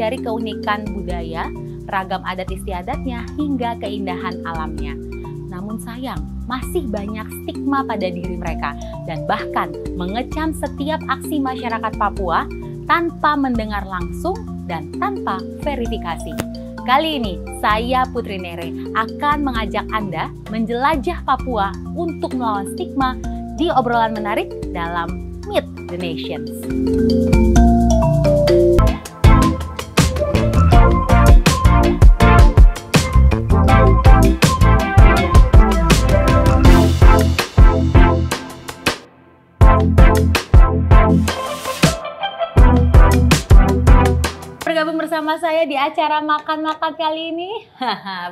dari keunikan budaya, ragam adat istiadatnya, hingga keindahan alamnya. Namun sayang, masih banyak stigma pada diri mereka dan bahkan mengecam setiap aksi masyarakat Papua tanpa mendengar langsung dan tanpa verifikasi. Kali ini saya Putri Nere akan mengajak Anda menjelajah Papua untuk melawan stigma di obrolan menarik dalam Meet the Nations. acara makan-makan kali ini?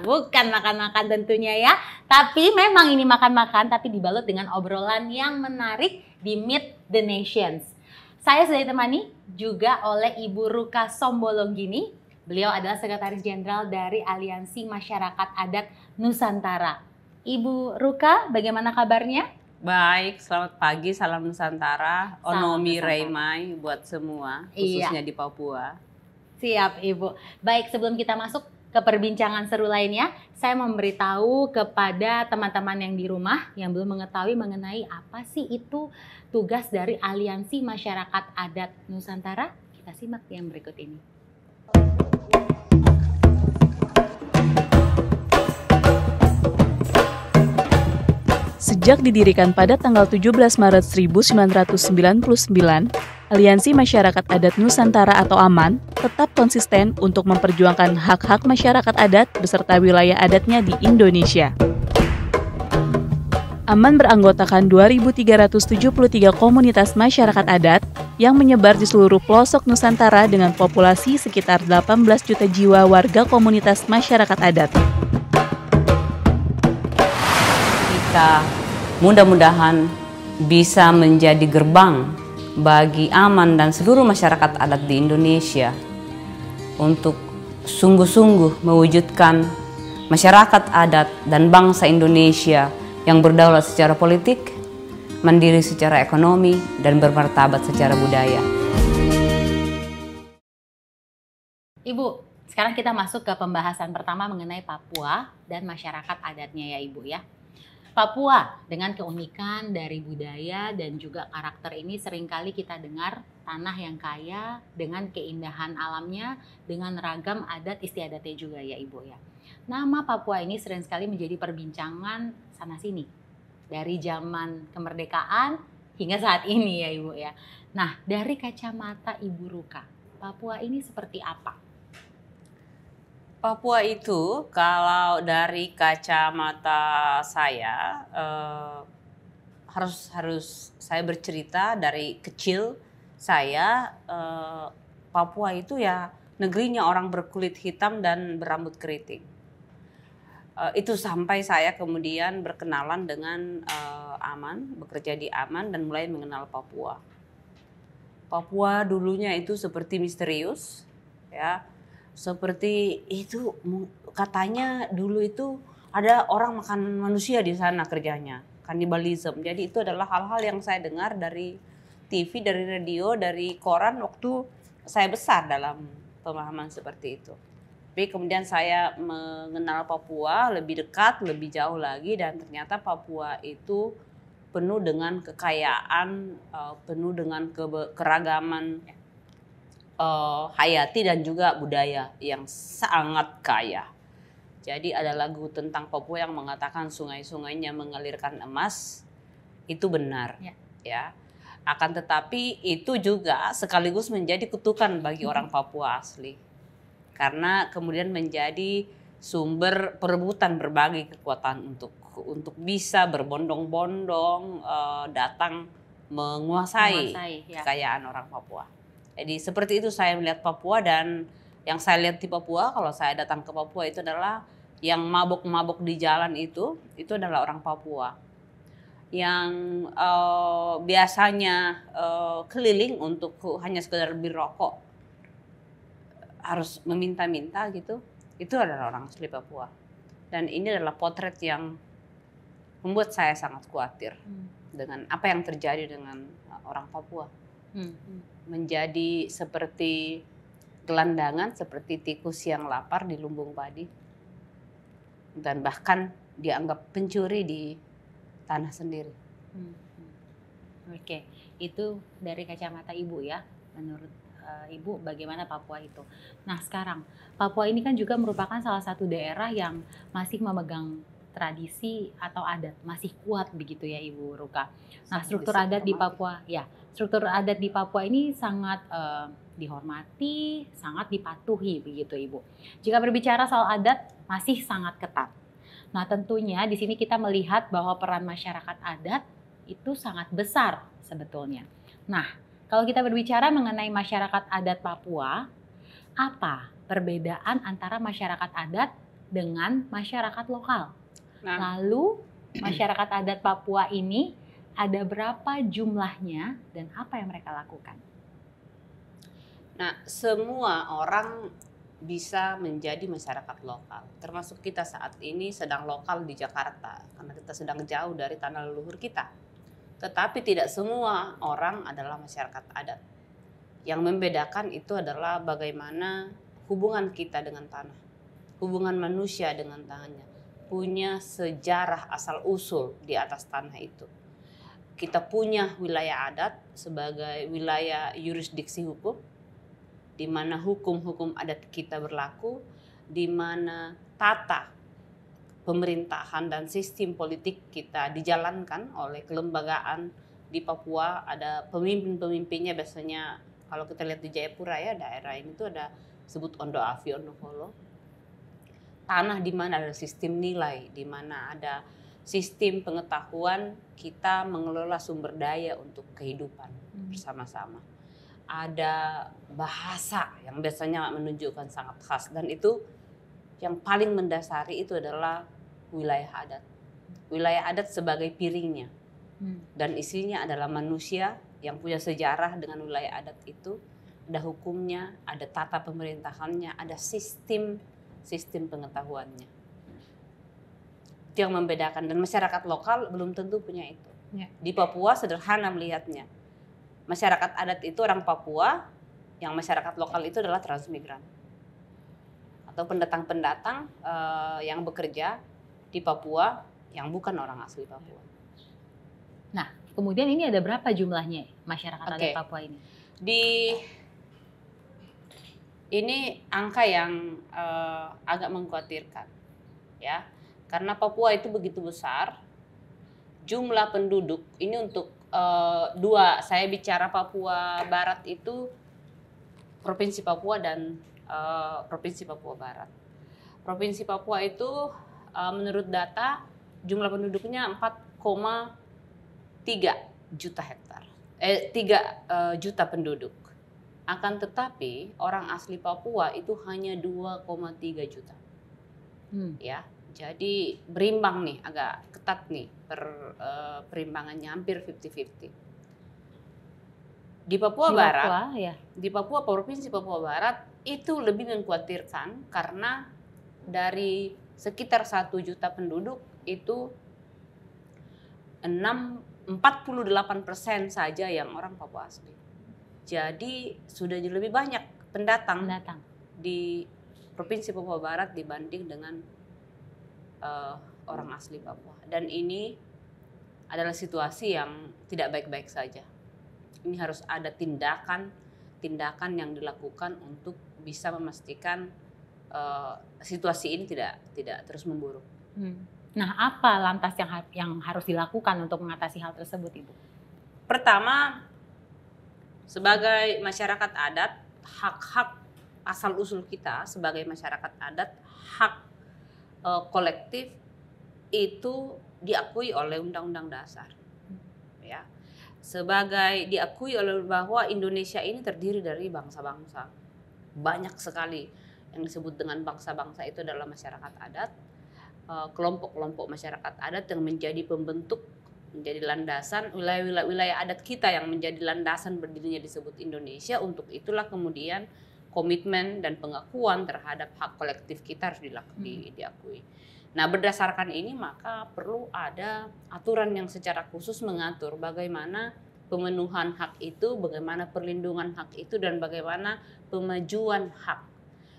Bukan makan-makan tentunya ya. Tapi memang ini makan-makan tapi dibalut dengan obrolan yang menarik di Meet the Nations. Saya sudah ditemani juga oleh Ibu Ruka Sombolonggini. Beliau adalah Sekretaris Jenderal dari Aliansi Masyarakat Adat Nusantara. Ibu Ruka, bagaimana kabarnya? Baik, selamat pagi, salam Nusantara, Onomi Reimai buat semua, iya. khususnya iya. di Papua. Siap Ibu. Baik, sebelum kita masuk ke perbincangan seru lainnya, saya memberitahu kepada teman-teman yang di rumah yang belum mengetahui mengenai apa sih itu tugas dari Aliansi Masyarakat Adat Nusantara. Kita simak yang berikut ini. Sejak didirikan pada tanggal 17 Maret 1999, Aliansi Masyarakat Adat Nusantara atau AMAN tetap konsisten untuk memperjuangkan hak-hak masyarakat adat beserta wilayah adatnya di Indonesia. AMAN beranggotakan 2.373 komunitas masyarakat adat yang menyebar di seluruh pelosok Nusantara dengan populasi sekitar 18 juta jiwa warga komunitas masyarakat adat. Kita mudah-mudahan bisa menjadi gerbang bagi Aman dan seluruh masyarakat adat di Indonesia untuk sungguh-sungguh mewujudkan masyarakat adat dan bangsa Indonesia yang berdaulat secara politik, mandiri secara ekonomi, dan bermartabat secara budaya. Ibu, sekarang kita masuk ke pembahasan pertama mengenai Papua dan masyarakat adatnya ya Ibu ya. Papua dengan keunikan dari budaya dan juga karakter ini seringkali kita dengar tanah yang kaya dengan keindahan alamnya dengan ragam adat istiadatnya juga ya Ibu ya. Nama Papua ini sering sekali menjadi perbincangan sana sini dari zaman kemerdekaan hingga saat ini ya Ibu ya. Nah, dari kacamata Ibu Ruka, Papua ini seperti apa? Papua itu kalau dari kacamata saya eh, harus harus saya bercerita dari kecil saya eh, Papua itu ya negerinya orang berkulit hitam dan berambut keriting. Eh, itu sampai saya kemudian berkenalan dengan eh, Aman, bekerja di Aman dan mulai mengenal Papua. Papua dulunya itu seperti misterius ya seperti itu katanya dulu itu ada orang makan manusia di sana kerjanya kanibalisme jadi itu adalah hal-hal yang saya dengar dari TV dari radio dari koran waktu saya besar dalam pemahaman seperti itu tapi kemudian saya mengenal Papua lebih dekat lebih jauh lagi dan ternyata Papua itu penuh dengan kekayaan eh, penuh dengan keragaman uh, hayati dan juga budaya yang sangat kaya. Jadi ada lagu tentang Papua yang mengatakan sungai-sungainya mengalirkan emas, itu benar, ya. ya. Akan tetapi itu juga sekaligus menjadi kutukan bagi orang Papua asli, karena kemudian menjadi sumber perebutan berbagai kekuatan untuk untuk bisa berbondong-bondong uh, datang menguasai, menguasai ya. kekayaan orang Papua. Jadi seperti itu saya melihat Papua dan yang saya lihat di Papua kalau saya datang ke Papua itu adalah yang mabuk-mabuk di jalan itu itu adalah orang Papua yang uh, biasanya uh, keliling untuk hanya sekedar beli rokok harus meminta-minta gitu itu adalah orang asli Papua dan ini adalah potret yang membuat saya sangat khawatir hmm. dengan apa yang terjadi dengan eh, orang Papua. Hmm. hmm menjadi seperti gelandangan, seperti tikus yang lapar di lumbung padi, dan bahkan dianggap pencuri di tanah sendiri. Hmm. hmm. Oke, okay. itu dari kacamata ibu ya, menurut uh, ibu bagaimana Papua itu. Nah sekarang Papua ini kan juga merupakan salah satu daerah yang masih memegang tradisi atau adat masih kuat begitu ya Ibu Ruka. Nah struktur adat di Papua ya struktur adat di Papua ini sangat uh, dihormati, sangat dipatuhi begitu Ibu. Jika berbicara soal adat masih sangat ketat. Nah, tentunya di sini kita melihat bahwa peran masyarakat adat itu sangat besar sebetulnya. Nah, kalau kita berbicara mengenai masyarakat adat Papua, apa perbedaan antara masyarakat adat dengan masyarakat lokal? Nah. Lalu masyarakat adat Papua ini ada berapa jumlahnya dan apa yang mereka lakukan? Nah, semua orang bisa menjadi masyarakat lokal. Termasuk kita saat ini sedang lokal di Jakarta karena kita sedang jauh dari tanah leluhur kita. Tetapi tidak semua orang adalah masyarakat adat. Yang membedakan itu adalah bagaimana hubungan kita dengan tanah, hubungan manusia dengan tanahnya, punya sejarah asal usul di atas tanah itu kita punya wilayah adat sebagai wilayah yurisdiksi hukum, di mana hukum-hukum adat kita berlaku, di mana tata pemerintahan dan sistem politik kita dijalankan oleh kelembagaan di Papua ada pemimpin-pemimpinnya biasanya kalau kita lihat di Jayapura ya daerah ini tuh ada sebut Ondo avi Ondo Holo tanah di mana ada sistem nilai di mana ada sistem pengetahuan kita mengelola sumber daya untuk kehidupan hmm. bersama-sama. Ada bahasa yang biasanya menunjukkan sangat khas dan itu yang paling mendasari itu adalah wilayah adat. Wilayah adat sebagai piringnya. Hmm. Dan isinya adalah manusia yang punya sejarah dengan wilayah adat itu, ada hukumnya, ada tata pemerintahannya, ada sistem sistem pengetahuannya itu yang membedakan dan masyarakat lokal belum tentu punya itu. Ya. Di Papua sederhana melihatnya. Masyarakat adat itu orang Papua, yang masyarakat lokal itu adalah transmigran atau pendatang-pendatang uh, yang bekerja di Papua yang bukan orang asli Papua. Nah, kemudian ini ada berapa jumlahnya masyarakat okay. adat Papua ini? Di ini angka yang uh, agak mengkhawatirkan, ya karena Papua itu begitu besar, jumlah penduduk ini untuk uh, dua saya bicara Papua Barat itu provinsi Papua dan uh, provinsi Papua Barat. Provinsi Papua itu uh, menurut data jumlah penduduknya 4,3 juta hektar. Eh 3 uh, juta penduduk. Akan tetapi orang asli Papua itu hanya 2,3 juta. Hmm. Ya. Jadi berimbang nih, agak ketat nih per uh, perimbangannya hampir 50-50. Di Papua di Barat, Papua, ya. di Papua provinsi Papua Barat itu lebih mengkhawatirkan karena dari sekitar satu juta penduduk itu 6 48 persen saja yang orang Papua asli. Jadi sudah lebih banyak pendatang, pendatang. di provinsi Papua Barat dibanding dengan uh, orang asli Papua. Dan ini adalah situasi yang tidak baik-baik saja. Ini harus ada tindakan tindakan yang dilakukan untuk bisa memastikan uh, situasi ini tidak tidak terus memburuk. Hmm. Nah, apa lantas yang yang harus dilakukan untuk mengatasi hal tersebut, Ibu? Pertama, sebagai masyarakat adat, hak-hak asal usul kita sebagai masyarakat adat, hak uh, kolektif itu diakui oleh Undang-Undang Dasar. Ya. Sebagai diakui oleh bahwa Indonesia ini terdiri dari bangsa-bangsa. Banyak sekali yang disebut dengan bangsa-bangsa itu adalah masyarakat adat, eh, kelompok-kelompok masyarakat adat yang menjadi pembentuk menjadi landasan wilayah-wilayah adat kita yang menjadi landasan berdirinya disebut Indonesia untuk itulah kemudian komitmen dan pengakuan terhadap hak kolektif kita harus dilaku, hmm. di, diakui. Nah, berdasarkan ini maka perlu ada aturan yang secara khusus mengatur bagaimana pemenuhan hak itu, bagaimana perlindungan hak itu dan bagaimana pemajuan hak.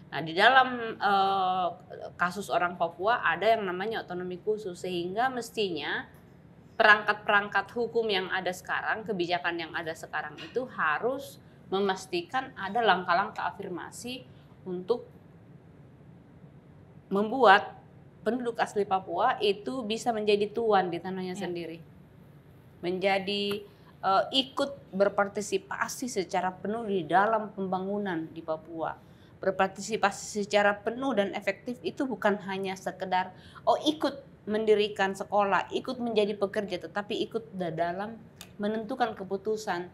Nah, di dalam uh, kasus orang Papua ada yang namanya otonomi khusus sehingga mestinya perangkat-perangkat hukum yang ada sekarang, kebijakan yang ada sekarang itu harus memastikan ada langkah-langkah afirmasi untuk membuat penduduk asli Papua itu bisa menjadi tuan di tanahnya ya. sendiri, menjadi uh, ikut berpartisipasi secara penuh di dalam pembangunan di Papua. Berpartisipasi secara penuh dan efektif itu bukan hanya sekedar oh ikut mendirikan sekolah, ikut menjadi pekerja, tetapi ikut dalam menentukan keputusan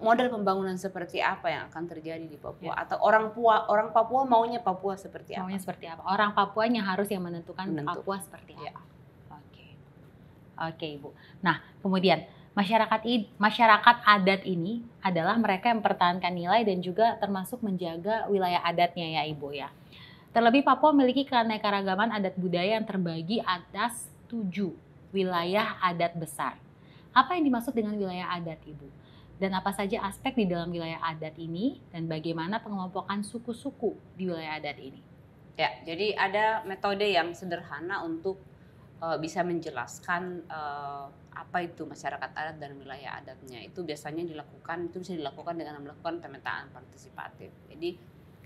model pembangunan seperti apa yang akan terjadi di Papua ya. atau orang Papua orang Papua maunya Papua seperti apa? Maunya seperti apa? Orang Papuanya harus yang menentukan Menentu. Papua seperti ya. apa. Oke. Okay. Oke, okay, Ibu. Nah, kemudian masyarakat masyarakat adat ini adalah mereka yang mempertahankan nilai dan juga termasuk menjaga wilayah adatnya ya, Ibu ya. Terlebih Papua memiliki keanekaragaman adat budaya yang terbagi atas tujuh wilayah adat besar. Apa yang dimaksud dengan wilayah adat, Ibu? dan apa saja aspek di dalam wilayah adat ini dan bagaimana pengelompokan suku-suku di wilayah adat ini. Ya, jadi ada metode yang sederhana untuk uh, bisa menjelaskan uh, apa itu masyarakat adat dan wilayah adatnya. Itu biasanya dilakukan, itu bisa dilakukan dengan melakukan pemetaan partisipatif. Jadi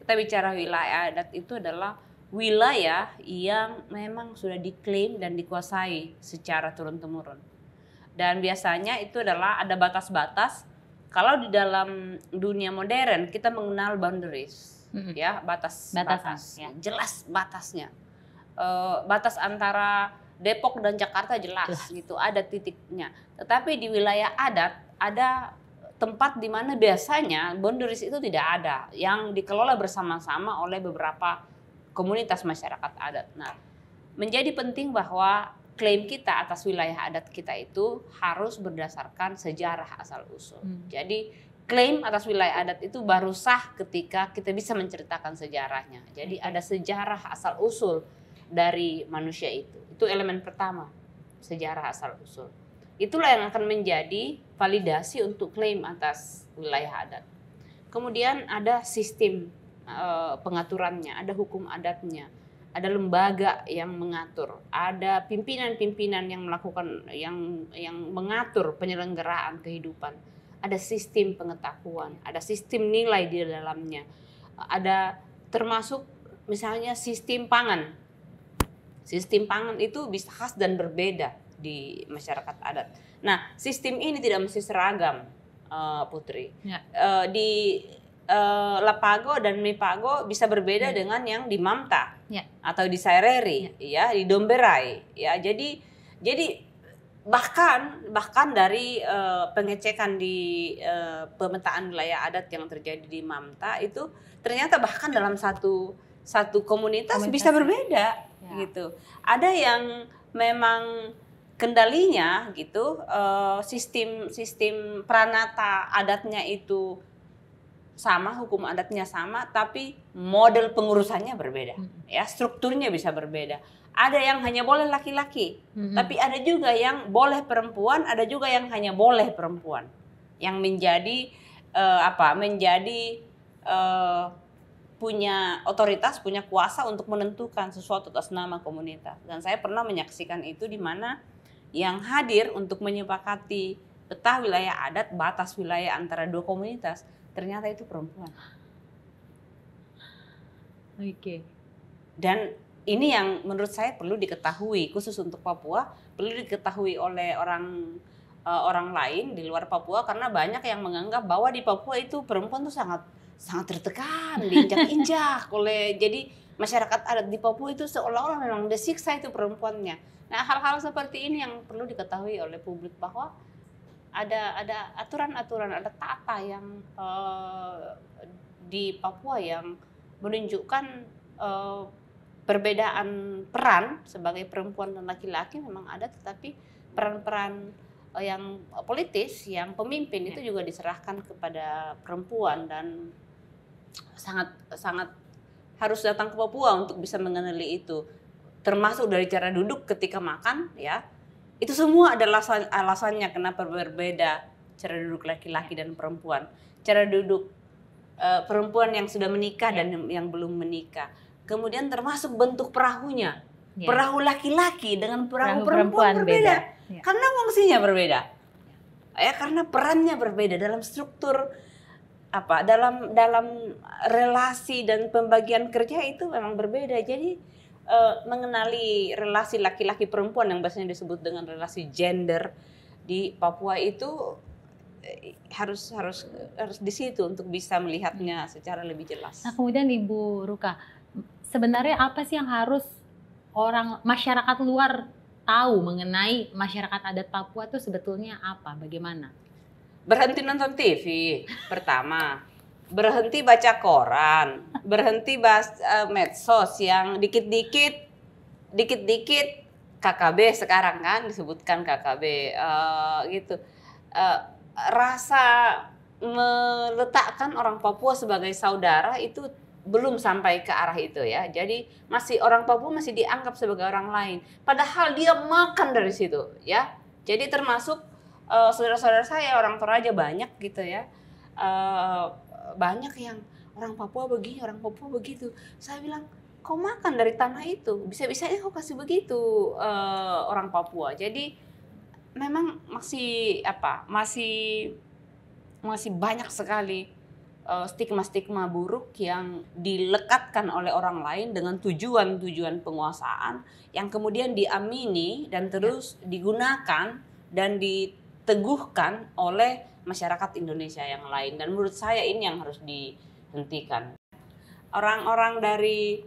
kita bicara wilayah adat itu adalah wilayah yang memang sudah diklaim dan dikuasai secara turun-temurun. Dan biasanya itu adalah ada batas-batas kalau di dalam dunia modern kita mengenal boundaries, -hmm. ya batas batas jelas batasnya. Uh, batas antara Depok dan Jakarta jelas, jelas gitu, ada titiknya. Tetapi di wilayah adat ada tempat di mana biasanya boundaries itu tidak ada, yang dikelola bersama-sama oleh beberapa komunitas masyarakat adat. Nah, menjadi penting bahwa klaim kita atas wilayah adat kita itu harus berdasarkan sejarah asal usul. Hmm. Jadi klaim atas wilayah adat itu baru sah ketika kita bisa menceritakan sejarahnya. Jadi ada sejarah asal usul dari manusia itu. Itu elemen pertama, sejarah asal usul. Itulah yang akan menjadi validasi untuk klaim atas wilayah adat. Kemudian ada sistem eh, pengaturannya, ada hukum adatnya ada lembaga yang mengatur, ada pimpinan-pimpinan yang melakukan yang yang mengatur penyelenggaraan kehidupan, ada sistem pengetahuan, ada sistem nilai di dalamnya, ada termasuk misalnya sistem pangan. Sistem pangan itu bisa khas dan berbeda di masyarakat adat. Nah, sistem ini tidak mesti seragam, eh, Putri. Ya. Eh, di uh, eh, Lepago dan Mipago bisa berbeda hmm. dengan yang di Mamta ya. atau di Saireri ya. ya di Domberai ya jadi jadi bahkan bahkan dari uh, pengecekan di uh, pemetaan wilayah adat yang terjadi di Mamta itu ternyata bahkan dalam satu satu komunitas, komunitas bisa ya. berbeda ya. gitu ada yang memang kendalinya gitu uh, sistem sistem pranata adatnya itu sama hukum adatnya sama tapi model pengurusannya berbeda hmm. ya strukturnya bisa berbeda ada yang hanya boleh laki-laki hmm. tapi ada juga yang boleh perempuan ada juga yang hanya boleh perempuan yang menjadi uh, apa menjadi uh, punya otoritas punya kuasa untuk menentukan sesuatu atas nama komunitas dan saya pernah menyaksikan itu di mana yang hadir untuk menyepakati peta wilayah adat batas wilayah antara dua komunitas ternyata itu perempuan. Oke. Okay. Dan ini yang menurut saya perlu diketahui khusus untuk Papua perlu diketahui oleh orang uh, orang lain di luar Papua karena banyak yang menganggap bahwa di Papua itu perempuan itu sangat sangat tertekan diinjak-injak oleh jadi masyarakat adat di Papua itu seolah-olah memang disiksa itu perempuannya. Nah hal-hal seperti ini yang perlu diketahui oleh publik bahwa ada ada aturan-aturan, ada tata yang uh, di Papua yang menunjukkan uh, perbedaan peran sebagai perempuan dan laki-laki memang ada, tetapi peran-peran eh, yang politis, yang pemimpin itu ya. juga diserahkan kepada perempuan dan sangat sangat harus datang ke Papua untuk bisa mengenali itu termasuk dari cara duduk ketika makan ya itu semua ada alasan alasannya kenapa berbeda cara duduk laki-laki ya. dan perempuan, cara duduk uh, perempuan yang sudah menikah yeah. dan yang belum menikah. Kemudian termasuk bentuk perahunya. Yeah. Perahu laki-laki dengan perahu, perahu perempuan, perempuan berbeda. Beda. Yeah. Karena fungsinya berbeda. Ya, karena perannya berbeda dalam struktur apa dalam dalam relasi dan pembagian kerja itu memang berbeda. Jadi uh, mengenali relasi laki-laki perempuan yang biasanya disebut dengan relasi gender di Papua itu eh, harus harus harus di situ untuk bisa melihatnya secara lebih jelas. Nah, kemudian Ibu Ruka, sebenarnya apa sih yang harus orang masyarakat luar tahu mengenai masyarakat adat Papua itu sebetulnya apa? Bagaimana? Berhenti nonton TV pertama berhenti baca koran, berhenti bahas uh, eh, medsos yang dikit-dikit, dikit-dikit KKB sekarang kan disebutkan KKB uh, eh, gitu. Uh, rasa meletakkan orang Papua sebagai saudara itu belum sampai ke arah itu ya. Jadi masih orang Papua masih dianggap sebagai orang lain. Padahal dia makan dari situ ya. Jadi termasuk saudara-saudara uh, saya orang Toraja banyak gitu ya. Uh, banyak yang orang Papua begini, orang Papua begitu. Saya bilang, kau makan dari tanah itu, bisa-bisanya kau kasih begitu uh, orang Papua. Jadi memang masih apa? Masih masih banyak sekali eh, stigma-stigma uh, buruk yang dilekatkan oleh orang lain dengan tujuan-tujuan penguasaan yang kemudian diamini dan terus ya. digunakan dan di diteguhkan oleh masyarakat Indonesia yang lain dan menurut saya ini yang harus dihentikan. Orang-orang dari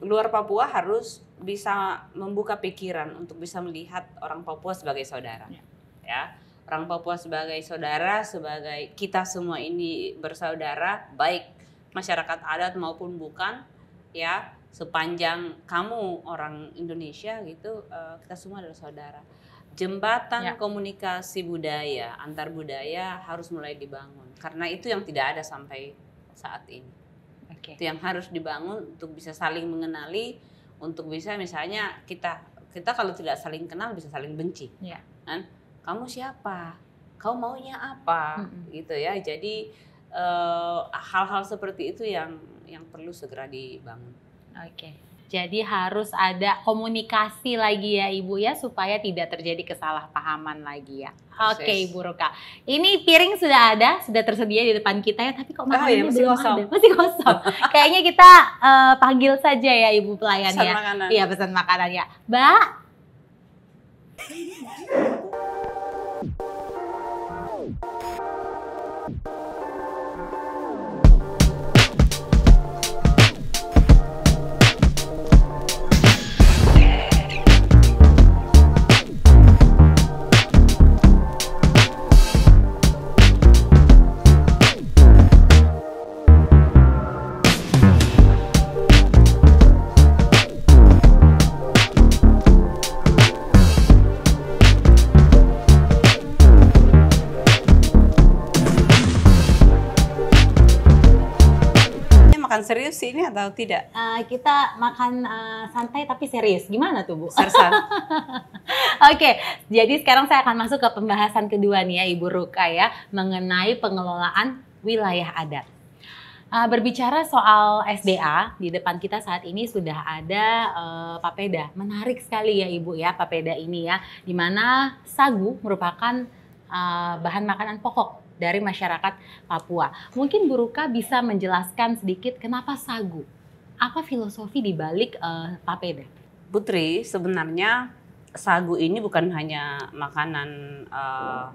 luar Papua harus bisa membuka pikiran untuk bisa melihat orang Papua sebagai saudara. Ya. ya. Orang Papua sebagai saudara, sebagai kita semua ini bersaudara, baik masyarakat adat maupun bukan, ya sepanjang kamu orang Indonesia gitu, eh, kita semua adalah saudara jembatan ya. komunikasi budaya antar budaya harus mulai dibangun karena itu yang tidak ada sampai saat ini. Okay. Itu yang harus dibangun untuk bisa saling mengenali, untuk bisa misalnya kita kita kalau tidak saling kenal bisa saling benci. Ya. Kan? Kamu siapa? Kau maunya apa? hmm Gitu ya. Jadi eh, hal-hal uh, seperti itu yang yang perlu segera dibangun. Oke. Okay. Jadi harus ada komunikasi lagi ya Ibu ya supaya tidak terjadi kesalahpahaman lagi ya. Oke okay, Ibu Ruka. Ini piring sudah ada, sudah tersedia di depan kita ya, tapi kok ya, makanannya oh, iya, masih belum kosong. ada. Masih kosong. Kayaknya kita uh, panggil saja ya Ibu pelayan pesan ya. Makanan. Iya, pesan makanan ya. Mbak serius sih ini atau tidak? Uh, kita makan uh, santai tapi serius. Gimana tuh Bu? Sersan. Oke, okay, jadi sekarang saya akan masuk ke pembahasan kedua nih ya Ibu Ruka ya mengenai pengelolaan wilayah adat. Uh, berbicara soal SDA di depan kita saat ini sudah ada uh, papeda. Menarik sekali ya Ibu ya papeda ini ya, di mana sagu merupakan uh, bahan makanan pokok dari masyarakat Papua. Mungkin Bu Ruka bisa menjelaskan sedikit kenapa sagu? Apa filosofi di balik uh, eh, papeda? Putri, sebenarnya sagu ini bukan hanya makanan uh,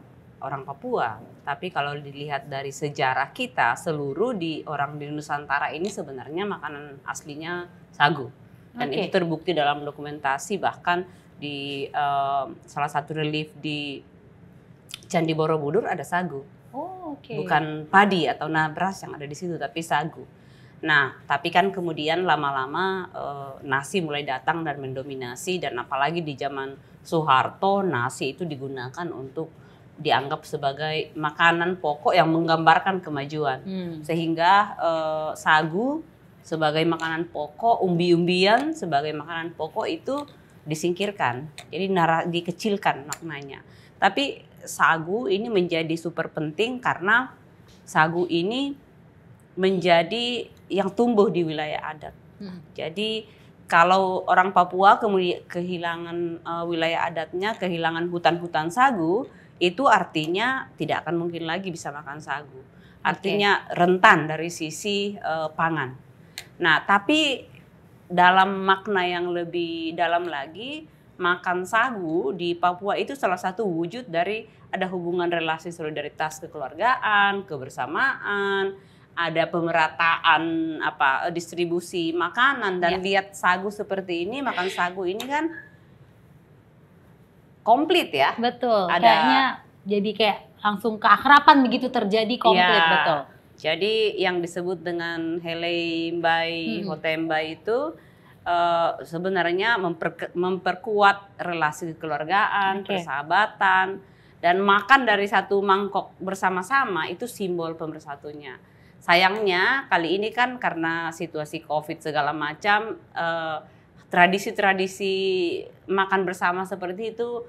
orang Papua, tapi kalau dilihat dari sejarah kita seluruh di orang di Nusantara ini sebenarnya makanan aslinya sagu. Dan okay. itu terbukti dalam dokumentasi bahkan di uh, salah satu relief di Candi Borobudur ada sagu okay. Bukan padi atau nah beras yang ada di situ, tapi sagu. Nah, tapi kan kemudian lama-lama e, nasi mulai datang dan mendominasi dan apalagi di zaman Soeharto nasi itu digunakan untuk dianggap sebagai makanan pokok yang menggambarkan kemajuan. Hmm. Sehingga e, sagu sebagai makanan pokok, umbi-umbian sebagai makanan pokok itu disingkirkan. Jadi nara dikecilkan maknanya. Tapi sagu ini menjadi super penting karena sagu ini menjadi yang tumbuh di wilayah adat. Hmm. Jadi kalau orang Papua kemudian kehilangan uh, wilayah adatnya, kehilangan hutan-hutan sagu, itu artinya tidak akan mungkin lagi bisa makan sagu. Artinya okay. rentan dari sisi uh, pangan. Nah, tapi dalam makna yang lebih dalam lagi, makan sagu di Papua itu salah satu wujud dari ada hubungan relasi solidaritas kekeluargaan, kebersamaan, ada pemerataan apa distribusi makanan dan ya. lihat sagu seperti ini makan sagu ini kan komplit ya. Betul. Ada, kayaknya jadi kayak langsung keakraban begitu terjadi komplit ya. betul. Jadi yang disebut dengan helei mbai, -hmm. hotembai itu Eh, sebenarnya memper, memperkuat relasi kekeluargaan, okay. persahabatan, dan makan dari satu mangkok bersama-sama itu simbol pemersatunya. Sayangnya kali ini kan karena situasi COVID segala macam, tradisi eh, tradisi-tradisi makan bersama seperti itu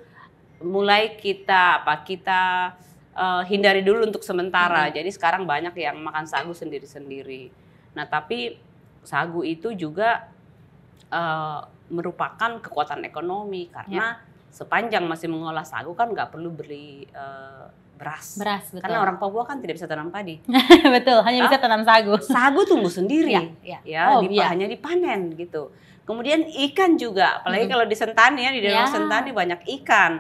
mulai kita apa kita uh, hindari dulu untuk sementara. Hmm. Jadi sekarang banyak yang makan sagu sendiri-sendiri. Nah, tapi sagu itu juga uh, merupakan kekuatan ekonomi karena yeah. sepanjang masih mengolah sagu kan nggak perlu beli uh, beras. Beras, betul. Karena orang Papua kan tidak bisa tanam padi. betul, hanya bisa ah, tanam sagu. Sagu tumbuh sendiri, ya, yeah. ya oh, yeah. hanya dipanen gitu. Kemudian ikan juga, apalagi hmm. kalau di Sentani ya di daerah ya. Sentani banyak ikan.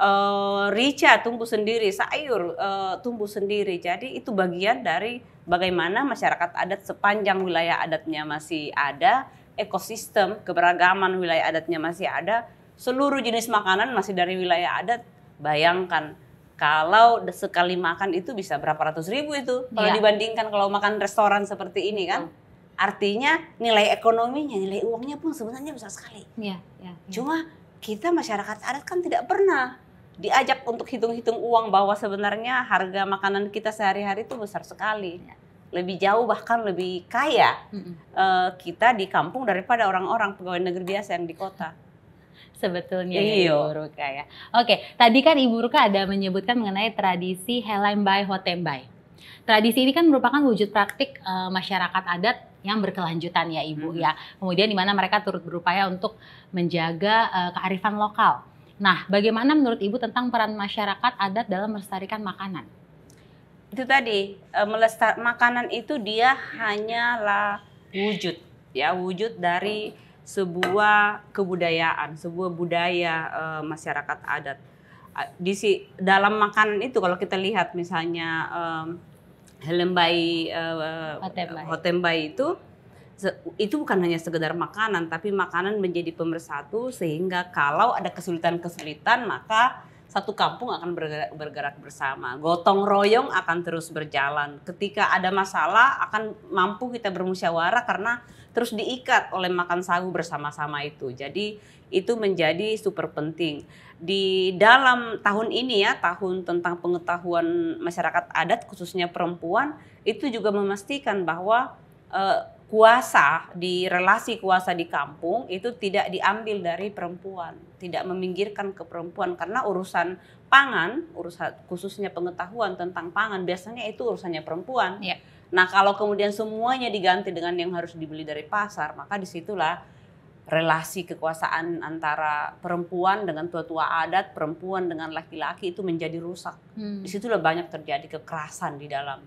Uh, rica tumbuh sendiri, sayur uh, tumbuh sendiri. Jadi itu bagian dari bagaimana masyarakat adat sepanjang wilayah adatnya masih ada ekosistem keberagaman wilayah adatnya masih ada, seluruh jenis makanan masih dari wilayah adat. Bayangkan kalau sekali makan itu bisa berapa ratus ribu itu kalau ya. dibandingkan kalau makan restoran seperti ini kan. Artinya nilai ekonominya, nilai uangnya pun sebenarnya besar sekali. Ya, ya, ya. Cuma kita masyarakat adat kan tidak pernah diajak untuk hitung-hitung uang bahwa sebenarnya harga makanan kita sehari-hari itu besar sekali. Ya lebih jauh bahkan lebih kaya uh, kita di kampung daripada orang-orang pegawai negeri biasa yang di kota sebetulnya ya, iya. Ibu Ruka ya. Oke, tadi kan Ibu Ruka ada menyebutkan mengenai tradisi Helaimbai Hotembai. Tradisi ini kan merupakan wujud praktik e, masyarakat adat yang berkelanjutan ya Ibu hmm. ya. Kemudian di mana mereka turut berupaya untuk menjaga e, kearifan lokal. Nah, bagaimana menurut Ibu tentang peran masyarakat adat dalam melestarikan makanan? itu tadi eh, melestar makanan itu dia hanyalah wujud ya wujud dari sebuah kebudayaan, sebuah budaya e, masyarakat adat. Di si dalam makanan itu kalau kita lihat misalnya e, eh, helembai e, hotembai. hotembai itu itu bukan hanya sekedar makanan tapi makanan menjadi pemersatu sehingga kalau ada kesulitan-kesulitan maka satu kampung akan bergerak, bergerak bersama. Gotong royong akan terus berjalan. Ketika ada masalah akan mampu kita bermusyawarah karena terus diikat oleh makan sagu bersama-sama itu. Jadi itu menjadi super penting. Di dalam tahun ini ya, tahun tentang pengetahuan masyarakat adat khususnya perempuan itu juga memastikan bahwa eh, kuasa di relasi kuasa di kampung itu tidak diambil dari perempuan, tidak meminggirkan ke perempuan karena urusan pangan, urusan khususnya pengetahuan tentang pangan biasanya itu urusannya perempuan. Ya. Nah kalau kemudian semuanya diganti dengan yang harus dibeli dari pasar, maka disitulah relasi kekuasaan antara perempuan dengan tua-tua adat, perempuan dengan laki-laki itu menjadi rusak. Hmm. Disitulah banyak terjadi kekerasan di dalam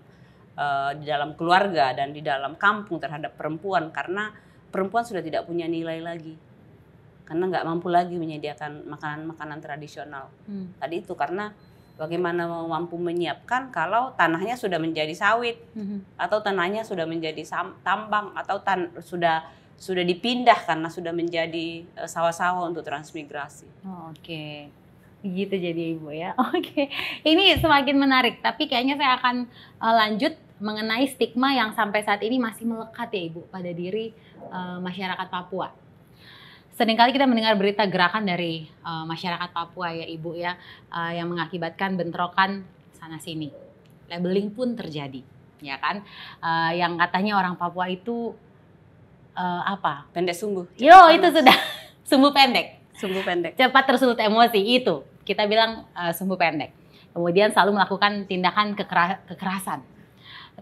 Eh, di dalam keluarga dan di dalam kampung terhadap perempuan karena perempuan sudah tidak punya nilai lagi karena nggak mampu lagi menyediakan makanan-makanan tradisional hmm. tadi itu karena bagaimana mampu menyiapkan kalau tanahnya sudah menjadi sawit hmm atau tanahnya sudah menjadi tambang atau tan sudah sudah dipindah karena sudah menjadi eh, sawah-sawah untuk transmigrasi. Oh, Oke. Okay. Begitu jadi Ibu ya. Oke. Okay. Ini semakin menarik, tapi kayaknya saya akan eh, lanjut mengenai stigma yang sampai saat ini masih melekat ya Ibu pada diri uh, masyarakat Papua. Seringkali kita mendengar berita gerakan dari uh, masyarakat Papua ya Ibu ya uh, yang mengakibatkan bentrokan sana sini. Labeling pun terjadi, ya kan? Uh, yang katanya orang Papua itu uh, apa? Pendek sumbu. Yo, panas. itu sudah sumbu pendek. Sumbu pendek. Cepat tersulut emosi itu. Kita bilang uh, sumbu pendek. Kemudian selalu melakukan tindakan kekerasan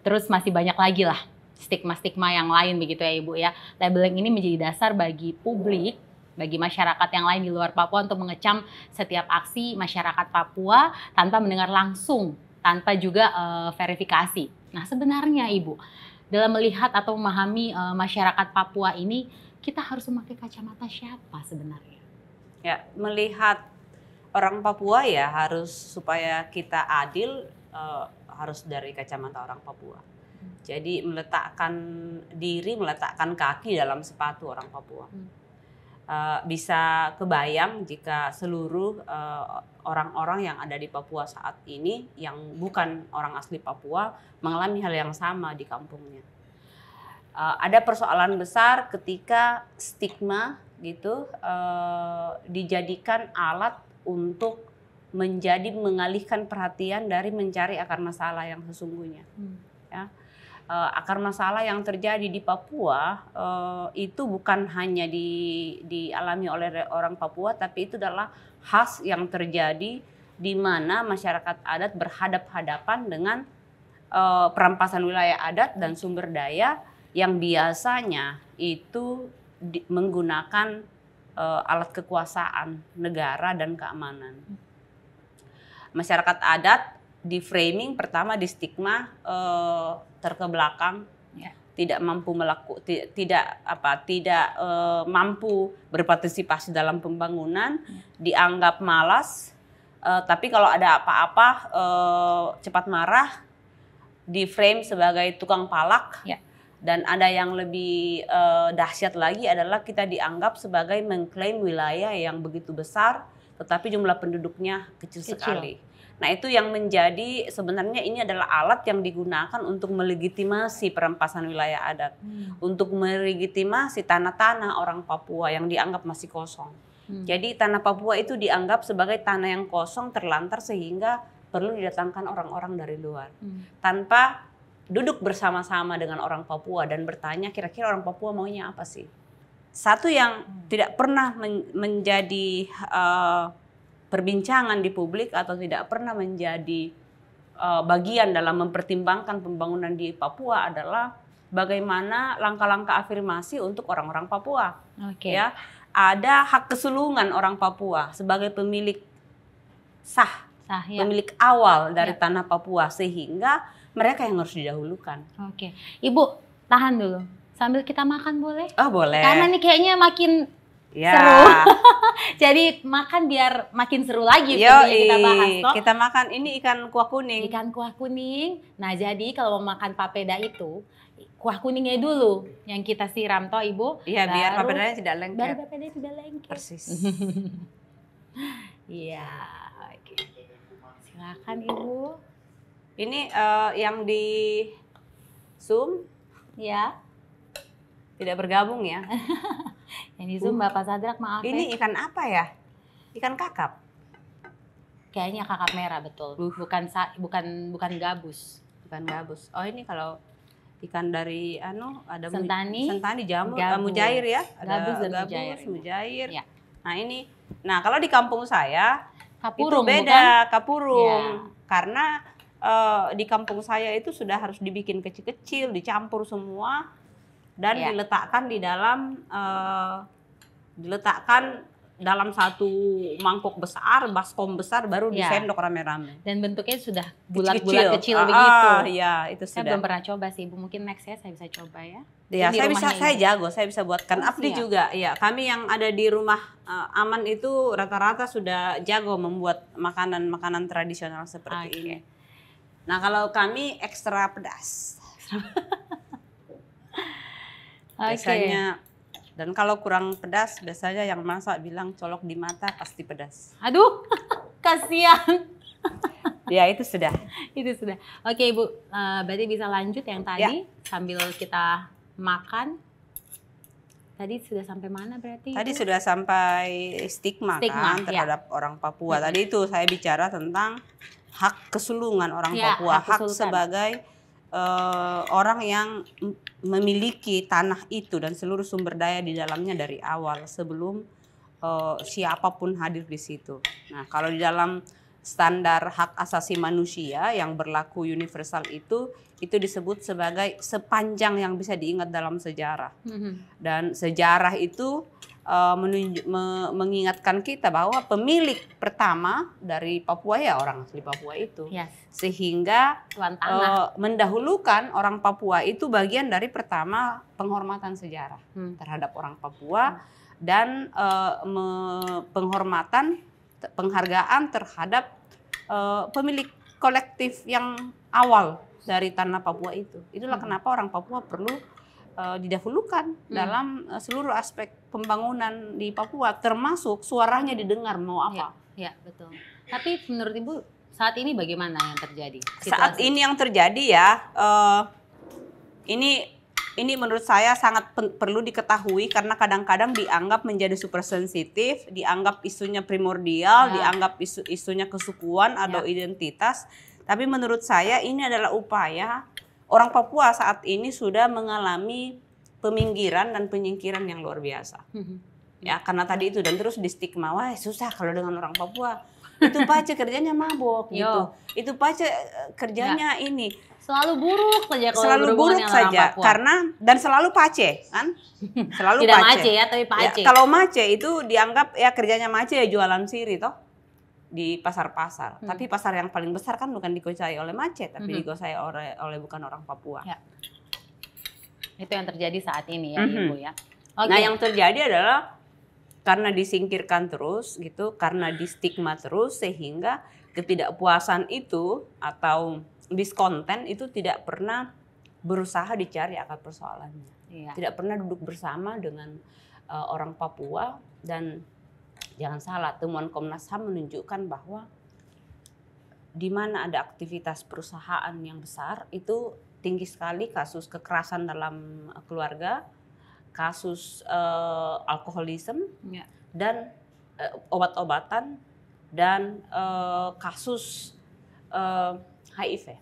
terus masih banyak lagi lah stigma-stigma yang lain begitu ya Ibu ya. Labeling ini menjadi dasar bagi publik bagi masyarakat yang lain di luar Papua untuk mengecam setiap aksi masyarakat Papua tanpa mendengar langsung, tanpa juga uh, verifikasi. Nah, sebenarnya Ibu, dalam melihat atau memahami uh, masyarakat Papua ini, kita harus memakai kacamata siapa sebenarnya? Ya, melihat orang Papua ya harus supaya kita adil eh, harus dari kacamata orang Papua. Jadi meletakkan diri, meletakkan kaki dalam sepatu orang Papua. Hmm. Eh, bisa kebayang jika seluruh eh, orang-orang yang ada di Papua saat ini yang bukan orang asli Papua mengalami hal yang sama di kampungnya. Eh, ada persoalan besar ketika stigma gitu dijadikan alat untuk menjadi mengalihkan perhatian dari mencari akar masalah yang sesungguhnya. Hmm. Ya. Uh, akar masalah yang terjadi di Papua uh, itu bukan hanya di, dialami oleh orang Papua, tapi itu adalah khas yang terjadi di mana masyarakat adat berhadap-hadapan dengan uh, perampasan wilayah adat dan sumber daya yang biasanya itu di, menggunakan uh, alat kekuasaan negara dan keamanan. Hmm masyarakat adat di framing pertama di stigma eh, terkebelakang ya. tidak mampu melaku tidak apa tidak eh, mampu berpartisipasi dalam pembangunan ya. dianggap malas eh, tapi kalau ada apa-apa eh, cepat marah di frame sebagai tukang palak ya. dan ada yang lebih eh, dahsyat lagi adalah kita dianggap sebagai mengklaim wilayah yang begitu besar tetapi jumlah penduduknya kecil, kecil. sekali. Nah, itu yang menjadi sebenarnya ini adalah alat yang digunakan untuk melegitimasi perampasan wilayah adat, hmm. untuk melegitimasi tanah-tanah orang Papua yang dianggap masih kosong. Hmm. Jadi tanah Papua itu dianggap sebagai tanah yang kosong terlantar sehingga perlu didatangkan orang-orang dari luar. Hmm. Tanpa duduk bersama-sama dengan orang Papua dan bertanya kira-kira orang Papua maunya apa sih? satu yang tidak pernah men menjadi uh, perbincangan di publik atau tidak pernah menjadi uh, bagian dalam mempertimbangkan pembangunan di Papua adalah bagaimana langkah-langkah afirmasi untuk orang-orang Papua. Okay. Ya, ada hak kesulungan orang Papua sebagai pemilik sah, sah ya. pemilik awal dari ya. tanah Papua sehingga mereka yang harus didahulukan. Oke, okay. Ibu tahan dulu sambil kita makan boleh? Oh boleh. Karena nih kayaknya makin ya. seru. Jadi makan biar makin seru lagi Yo, kita bahas. Toh. Kita makan ini ikan kuah kuning. Ikan kuah kuning. Nah jadi kalau mau makan papeda itu kuah kuningnya dulu yang kita siram toh ibu. Iya biar papedanya tidak lengket. Biar papedanya tidak lengket. Persis. Iya. okay. Silakan ibu. Ini uh, yang di Zoom. Ya tidak bergabung ya. ini di Zoom Bapak Sadrak maaf. Ya. Ini ikan apa ya? Ikan kakap. Kayaknya kakap merah betul. Uh. Bukan bukan bukan gabus. Bukan gabus. Oh ini kalau ikan dari anu ada sentani, sentani jamur, eh, gabus, mujair ya, ada gabus, dan gabus mujair. mujair. Ya. Nah ini, nah kalau di kampung saya kapurung, itu beda bukan? kapurung ya. karena uh, di kampung saya itu sudah harus dibikin kecil-kecil, dicampur semua dan yeah. diletakkan di dalam uh, diletakkan dalam satu mangkok besar, baskom besar baru yeah. disendok rame-rame. Dan bentuknya sudah bulat-bulat kecil, kecil ah, Iya, itu sudah. Saya belum pernah coba sih, Bu. Mungkin next ya saya bisa coba ya. Iya, saya bisa ini. saya jago, saya bisa buatkan oh, updi juga. Iya, kami yang ada di rumah uh, aman itu rata-rata sudah jago membuat makanan-makanan tradisional seperti okay. ini. Nah, kalau kami ekstra pedas. okay. biasanya dan kalau kurang pedas biasanya yang masak bilang colok di mata pasti pedas. Aduh, kasihan. ya itu sudah. Itu sudah. Oke ibu, eh, berarti bisa lanjut yang tadi ya. sambil kita makan. Tadi sudah sampai mana berarti? Tadi itu? sudah sampai stigma, stigma kan ya. terhadap orang Papua. Tadi itu saya bicara tentang hak kesulungan orang ya, Papua, hak, hak sebagai uh, orang yang memiliki tanah itu dan seluruh sumber daya di dalamnya dari awal sebelum uh, siapapun hadir di situ. Nah, kalau di dalam standar hak asasi manusia yang berlaku universal itu itu disebut sebagai sepanjang yang bisa diingat dalam sejarah. Mm-hmm. Dan sejarah itu Eh, menunjuk, me, mengingatkan kita bahwa pemilik pertama dari Papua ya orang asli Papua itu, yes. sehingga Uh, mendahulukan orang Papua itu bagian dari pertama penghormatan sejarah hmm. terhadap orang Papua hmm. dan uh, me, penghormatan penghargaan terhadap uh, pemilik kolektif yang awal dari tanah Papua itu. Itulah hmm. kenapa orang Papua perlu uh, didahulukan hmm. dalam eh, seluruh aspek pembangunan di Papua, termasuk suaranya didengar mau apa. Ya, ya betul. Tapi menurut Ibu saat ini bagaimana yang terjadi? Situasi? Saat ini yang terjadi ya, uh, ini ini menurut saya sangat perlu diketahui karena kadang-kadang dianggap menjadi super sensitif, dianggap isunya primordial, ya. dianggap isu isunya kesukuan atau ya. identitas. Tapi menurut saya ini adalah upaya orang Papua saat ini sudah mengalami peminggiran dan penyingkiran yang luar biasa. Mm-hmm. Ya, karena tadi itu dan terus di stigma, wah susah kalau dengan orang Papua. Itu pace kerjanya mabok gitu. Yo. Itu pace eh, kerjanya ya. ini. Selalu buruk saja kalau Selalu buruk saja karena dan selalu pace, kan? Selalu Tidak pace. mace ya, tapi pace. Ya, kalau mace itu dianggap ya kerjanya mace ya jualan siri toh di pasar-pasar. Hmm. Tapi pasar yang paling besar kan bukan digosai oleh macet, tapi hmm. digosai oleh oleh bukan orang Papua. Ya. Itu yang terjadi saat ini ya, hmm. Ibu ya. Okay. Nah, yang terjadi adalah karena disingkirkan terus gitu, karena distigma terus sehingga ketidakpuasan itu atau diskonten itu tidak pernah berusaha dicari akar persoalannya. Iya. Tidak pernah duduk bersama dengan uh, orang Papua dan Jangan salah, temuan Komnas HAM menunjukkan bahwa di mana ada aktivitas perusahaan yang besar itu tinggi sekali kasus kekerasan dalam eh, keluarga, kasus uh, alkoholisme ya. dan uh, obat-obatan dan uh, kasus uh, HIV.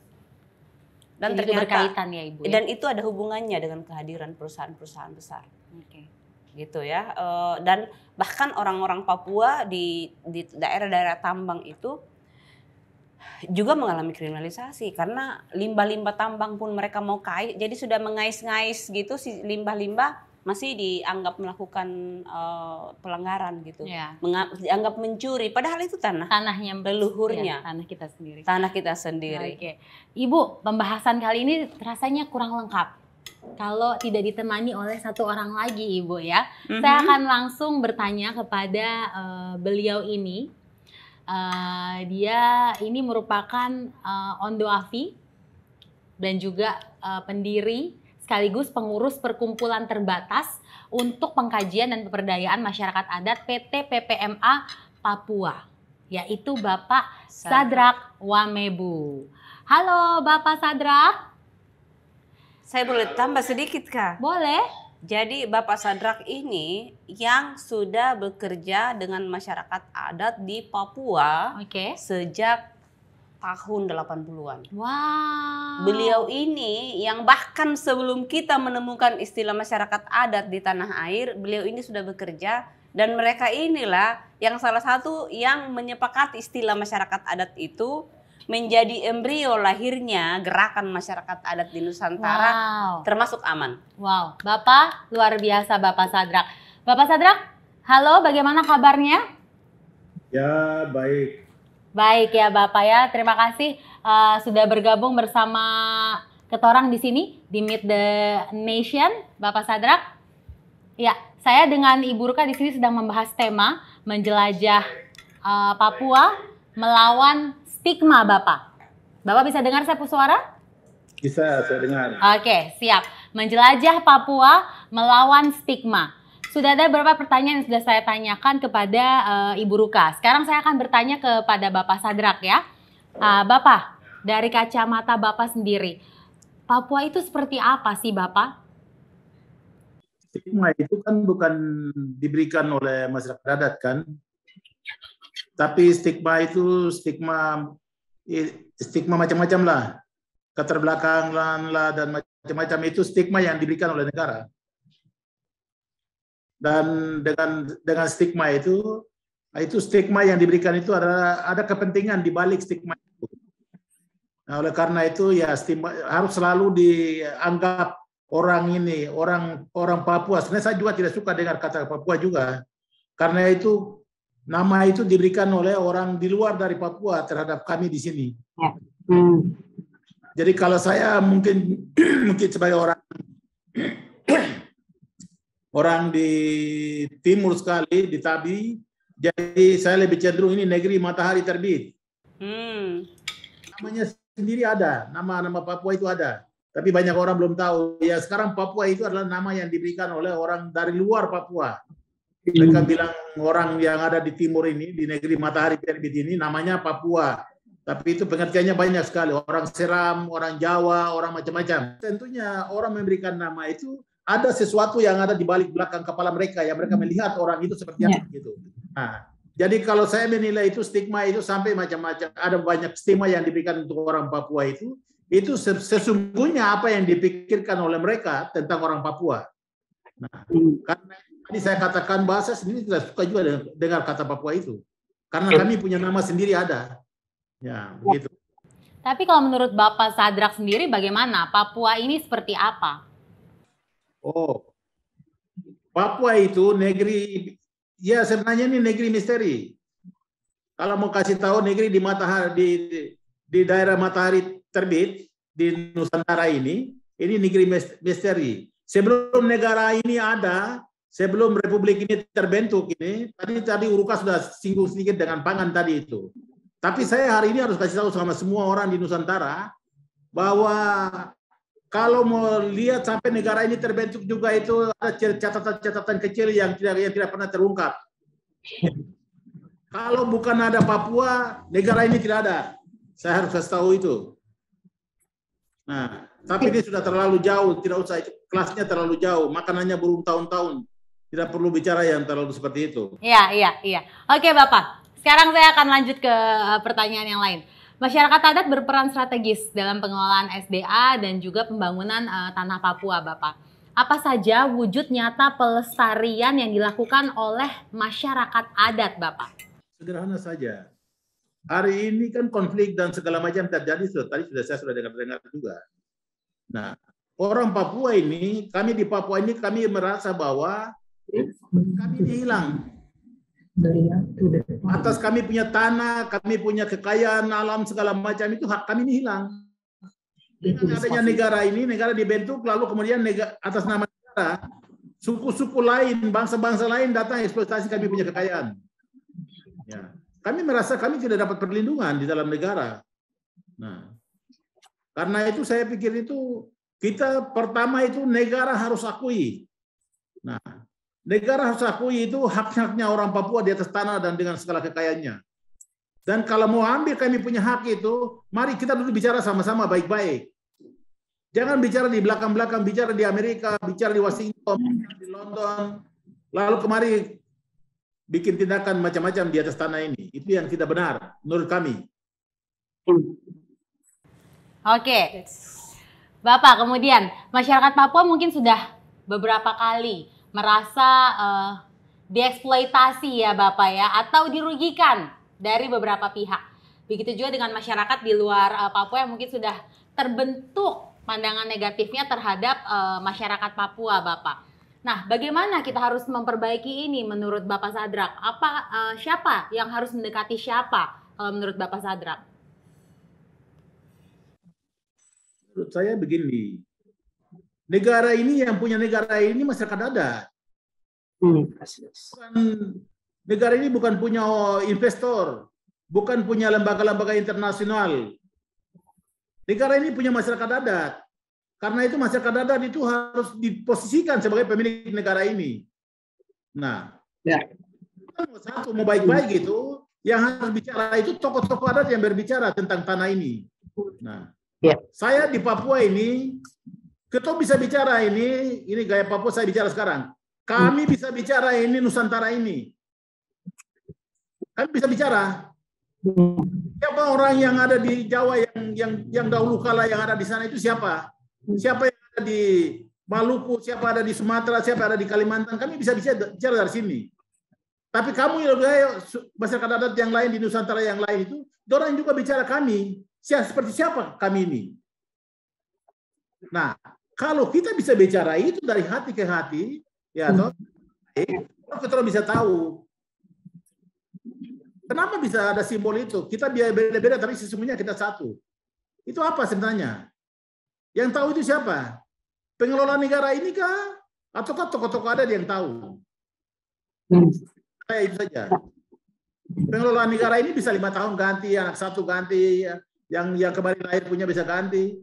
Dan Jadi ternyata itu berkaitan ya Ibu. Ya? Dan itu ada hubungannya dengan kehadiran perusahaan-perusahaan besar. Okay gitu ya. E, dan bahkan orang-orang Papua di daerah-daerah tambang itu juga mengalami kriminalisasi karena limbah-limbah tambang pun mereka mau kais jadi sudah mengais-ngais gitu si limbah-limbah masih dianggap melakukan uh, pelanggaran gitu ya. Menga dianggap mencuri padahal itu tanah tanahnya leluhurnya ya, tanah kita sendiri tanah kita sendiri oke ibu pembahasan kali ini rasanya kurang lengkap kalau tidak ditemani oleh satu orang lagi Ibu ya. Mm-hmm. Saya akan langsung bertanya kepada uh, beliau ini. Uh, dia ini merupakan uh, Ondo Afi dan juga uh, pendiri sekaligus pengurus perkumpulan terbatas untuk pengkajian dan pemberdayaan masyarakat adat PT PPMA Papua yaitu Bapak Sadrak Wamebu. Halo Bapak Sadrak. Saya boleh tambah sedikit, Kak? Boleh. Jadi Bapak Sadrak ini yang sudah bekerja dengan masyarakat adat di Papua okay. sejak tahun 80-an. Wow. Beliau ini yang bahkan sebelum kita menemukan istilah masyarakat adat di tanah air, beliau ini sudah bekerja dan mereka inilah yang salah satu yang menyepakati istilah masyarakat adat itu menjadi embrio lahirnya gerakan masyarakat adat di Nusantara wow. termasuk aman. Wow, Bapak luar biasa Bapak Sadrak. Bapak Sadrak, halo bagaimana kabarnya? Ya, baik. Baik ya Bapak ya, terima kasih uh, sudah bergabung bersama Ketorang di sini di Meet the Nation, Bapak Sadrak. Ya, saya dengan Ibu Ruka di sini sedang membahas tema menjelajah uh, Papua melawan stigma Bapak. Bapak bisa dengar saya suara? Bisa, saya dengar. Oke, siap. Menjelajah Papua melawan stigma. Sudah ada beberapa pertanyaan yang sudah saya tanyakan kepada uh, Ibu Ruka. Sekarang saya akan bertanya kepada Bapak Sadrak ya. Uh, Bapak, dari kacamata Bapak sendiri, Papua itu seperti apa sih Bapak? Stigma itu kan bukan diberikan oleh masyarakat adat kan, tapi stigma itu stigma stigma macam-macam lah, keterbelakangan lah dan macam-macam itu stigma yang diberikan oleh negara. Dan dengan dengan stigma itu itu stigma yang diberikan itu ada ada kepentingan di balik stigma itu. Nah, oleh karena itu ya stigma, harus selalu dianggap orang ini orang orang Papua. Sebenarnya saya juga tidak suka dengar kata Papua juga karena itu nama itu diberikan oleh orang di luar dari Papua terhadap kami di sini. Ya. Hmm. Jadi kalau saya mungkin mungkin sebagai orang orang di timur sekali di Tabi, jadi saya lebih cenderung ini negeri matahari terbit. Hmm. Namanya sendiri ada, nama-nama Papua itu ada. Tapi banyak orang belum tahu. Ya sekarang Papua itu adalah nama yang diberikan oleh orang dari luar Papua. Mereka hmm. bilang orang yang ada di timur ini, di negeri matahari terbit ini, namanya Papua. Tapi itu pengertiannya banyak sekali. Orang Seram, orang Jawa, orang macam-macam. Tentunya orang memberikan nama itu ada sesuatu yang ada di balik belakang kepala mereka yang mereka melihat orang itu seperti apa ya. gitu. Nah, jadi kalau saya menilai itu stigma itu sampai macam-macam ada banyak stigma yang diberikan untuk orang Papua itu itu sesungguhnya apa yang dipikirkan oleh mereka tentang orang Papua. Nah, hmm. karena Tadi saya katakan bahasa sendiri tidak suka juga dengar kata Papua itu. Karena kami punya nama sendiri ada. Ya, begitu. Tapi kalau menurut Bapak Sadrak sendiri bagaimana? Papua ini seperti apa? Oh, Papua itu negeri, ya sebenarnya ini negeri misteri. Kalau mau kasih tahu negeri di matahari di, di daerah matahari terbit di Nusantara ini, ini negeri misteri. Sebelum negara ini ada, sebelum republik ini terbentuk ini tadi tadi Uruka sudah singgung sedikit dengan pangan tadi itu. Tapi saya hari ini harus kasih tahu sama semua orang di Nusantara bahwa kalau mau lihat sampai negara ini terbentuk juga itu ada catatan-catatan kecil yang tidak yang tidak pernah terungkap. Kalau bukan ada Papua, negara ini tidak ada. Saya harus kasih tahu itu. Nah, tapi ini sudah terlalu jauh, tidak usah kelasnya terlalu jauh, makanannya belum tahun-tahun tidak perlu bicara yang terlalu seperti itu. Iya, iya, iya. Oke, Bapak. Sekarang saya akan lanjut ke eh, pertanyaan yang lain. Masyarakat adat berperan strategis dalam pengelolaan SDA dan juga pembangunan uh, tanah Papua, Bapak. Apa saja wujud nyata pelestarian yang dilakukan oleh masyarakat adat, Bapak? Sederhana saja. Hari ini kan konflik dan segala macam terjadi sudah tadi sudah saya sudah dengar-dengar juga. Nah, orang Papua ini, kami di Papua ini kami merasa bahwa kami ini hilang. Atas kami punya tanah, kami punya kekayaan alam segala macam itu hak kami ini hilang. Dengan adanya negara ini, negara dibentuk lalu kemudian negara, atas nama negara, suku-suku lain, bangsa-bangsa lain datang eksploitasi kami punya kekayaan. Ya. Kami merasa kami tidak dapat perlindungan di dalam negara. Nah, karena itu saya pikir itu kita pertama itu negara harus akui. Nah, Negara harus akui itu hak-haknya orang Papua di atas tanah dan dengan segala kekayaannya. Dan kalau mau ambil kami punya hak itu, mari kita dulu bicara sama-sama baik-baik. Jangan bicara di belakang-belakang, bicara di Amerika, bicara di Washington, hmm. di London, lalu kemari bikin tindakan macam-macam di atas tanah ini. Itu yang tidak benar menurut kami. Oke. Bapak, kemudian masyarakat Papua mungkin sudah beberapa kali merasa uh, dieksploitasi ya Bapak ya atau dirugikan dari beberapa pihak. Begitu juga dengan masyarakat di luar uh, Papua yang mungkin sudah terbentuk pandangan negatifnya terhadap uh, masyarakat Papua Bapak. Nah, bagaimana kita harus memperbaiki ini menurut Bapak Sadrak? Apa uh, siapa yang harus mendekati siapa kalau menurut Bapak Sadrak? Menurut saya begini, Negara ini yang punya negara ini masyarakat adat. Hmm. Bukan, negara ini bukan punya investor, bukan punya lembaga-lembaga internasional. Negara ini punya masyarakat adat. Karena itu masyarakat adat itu harus diposisikan sebagai pemilik negara ini. Nah, ya. satu mau baik-baik gitu, yang harus bicara itu tokoh-tokoh adat yang berbicara tentang tanah ini. Nah, ya. saya di Papua ini Ketua bisa bicara ini, ini gaya Papua saya bicara sekarang. Kami hmm. bisa bicara ini Nusantara ini. Kami bisa bicara. Hmm. Siapa orang yang ada di Jawa yang yang yang dahulu kala yang ada di sana itu siapa? Hmm. Siapa yang ada di Maluku, siapa ada di Sumatera, siapa ada di Kalimantan, kami bisa bicara, dari sini. Tapi kamu yang masyarakat adat yang lain di Nusantara yang lain itu, orang juga bicara kami, seperti siapa kami ini. Nah, kalau kita bisa bicara itu dari hati ke hati, ya hmm. toh, eh, kita bisa tahu kenapa bisa ada simbol itu. Kita beda-beda tapi sesungguhnya kita satu. Itu apa sebenarnya? Yang tahu itu siapa? Pengelola negara ini kah? Ataukah tokoh-tokoh ada yang tahu? Kayak hmm. itu saja. Pengelola negara ini bisa lima tahun ganti, anak satu ganti, ya, yang yang kemarin lahir punya bisa ganti.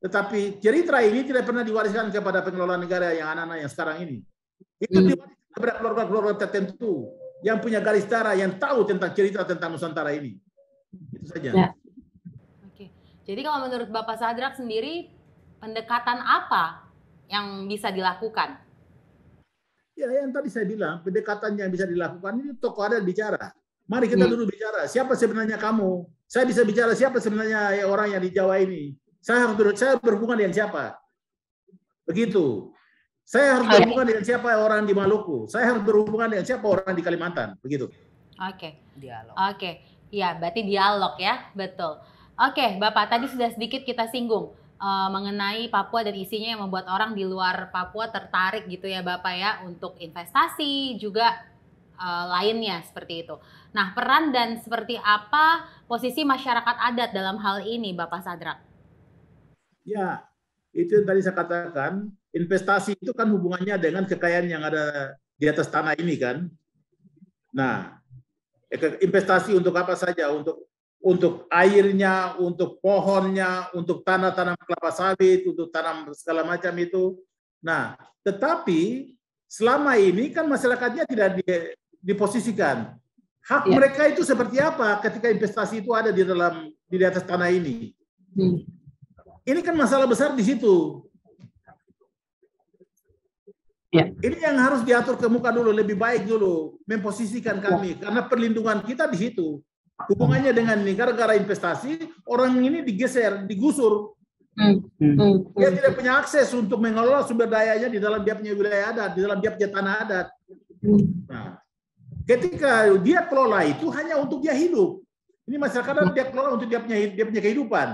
Tetapi cerita ini tidak pernah diwariskan kepada pengelola negara yang anak-anak yang sekarang ini. Itu hmm. diwariskan kepada keluarga-keluarga tertentu yang punya garis darah yang tahu tentang cerita tentang Nusantara ini. Itu saja. Ya. Oke. Jadi kalau menurut Bapak Sadrak sendiri pendekatan apa yang bisa dilakukan? Ya, yang tadi saya bilang, pendekatan yang bisa dilakukan ini tokoh ada bicara. Mari kita ya. dulu bicara, siapa sebenarnya kamu? Saya bisa bicara siapa sebenarnya orang yang di Jawa ini? Saya harus ber, saya berhubungan dengan siapa? Begitu. Saya harus okay. berhubungan dengan siapa orang di Maluku. Saya harus berhubungan dengan siapa orang di Kalimantan. Begitu. Oke. Okay. Dialog. Oke. Okay. Ya, berarti dialog ya, betul. Oke, okay, Bapak, tadi sudah sedikit kita singgung uh, mengenai Papua dan isinya yang membuat orang di luar Papua tertarik gitu ya, Bapak ya, untuk investasi juga uh, lainnya seperti itu. Nah, peran dan seperti apa posisi masyarakat adat dalam hal ini, Bapak Sadrak? Ya, itu yang tadi saya katakan, investasi itu kan hubungannya dengan kekayaan yang ada di atas tanah ini kan. Nah, eh, investasi untuk apa saja? Untuk untuk airnya, untuk pohonnya, untuk tanah tanam kelapa sawit, untuk tanam segala macam itu. Nah, tetapi selama ini kan masyarakatnya tidak diposisikan. Hak ya. mereka itu seperti apa ketika investasi itu ada di dalam di atas tanah ini? Hmm. Ini kan masalah besar di situ. Ya. Ini yang harus diatur ke muka dulu, lebih baik dulu memposisikan ya. kami ya. karena perlindungan kita di situ. Hubungannya dengan negara-negara investasi orang ini digeser, digusur. Hmm. hmm. Hmm. Dia tidak punya akses untuk mengelola sumber dayanya di dalam dia punya wilayah adat, di dalam dia punya tanah adat. Hmm. Nah, ketika dia kelola itu hanya untuk dia hidup. Ini masyarakat hmm. dia kelola untuk dia punya dia punya kehidupan.